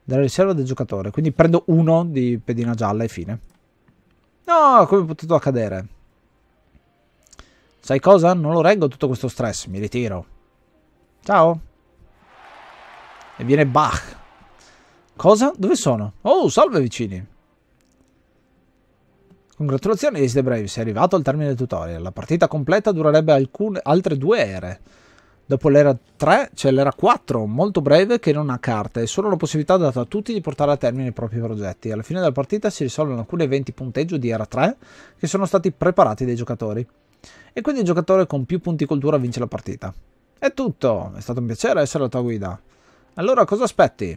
della riserva del giocatore. Quindi prendo uno di pedina gialla e fine. No, come è potuto accadere? Sai cosa? Non lo reggo tutto questo stress, mi ritiro. Ciao. E viene Bach. Cosa? Dove sono? Oh, salve vicini. Congratulazioni, Ace the Brave, sei arrivato al termine del tutorial. La partita completa durerebbe alcune altre due ere. Dopo l'era 3 c'è cioè l'era 4, molto breve, che non ha carte, e solo la possibilità data a tutti di portare a termine i propri progetti. Alla fine della partita si risolvono alcuni eventi punteggio di era 3 che sono stati preparati dai giocatori. E quindi il giocatore con più punti cultura vince la partita. È tutto, è stato un piacere essere la tua guida. Allora cosa aspetti?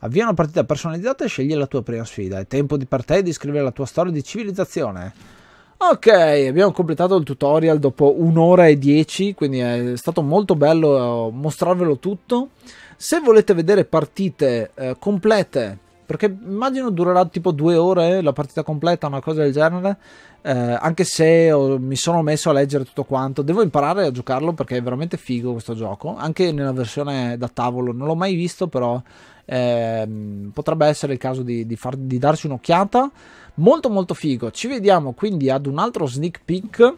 Avvia una partita personalizzata e scegli la tua prima sfida. È tempo di per te di scrivere la tua storia di civilizzazione. Ok, abbiamo completato il tutorial dopo un'ora e dieci, quindi è stato molto bello eh, mostrarvelo tutto. Se volete vedere partite eh, complete, perché immagino durerà tipo due ore la partita completa, una cosa del genere, eh, anche se ho, mi sono messo a leggere tutto quanto, devo imparare a giocarlo perché è veramente figo questo gioco, anche nella versione da tavolo, non l'ho mai visto però eh, potrebbe essere il caso di, di, far, di darci un'occhiata molto molto figo ci vediamo quindi ad un altro sneak peek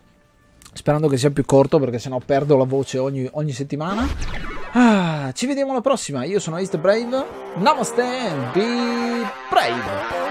sperando che sia più corto perché sennò perdo la voce ogni, ogni settimana ah, ci vediamo alla prossima io sono East Brave namaste be brave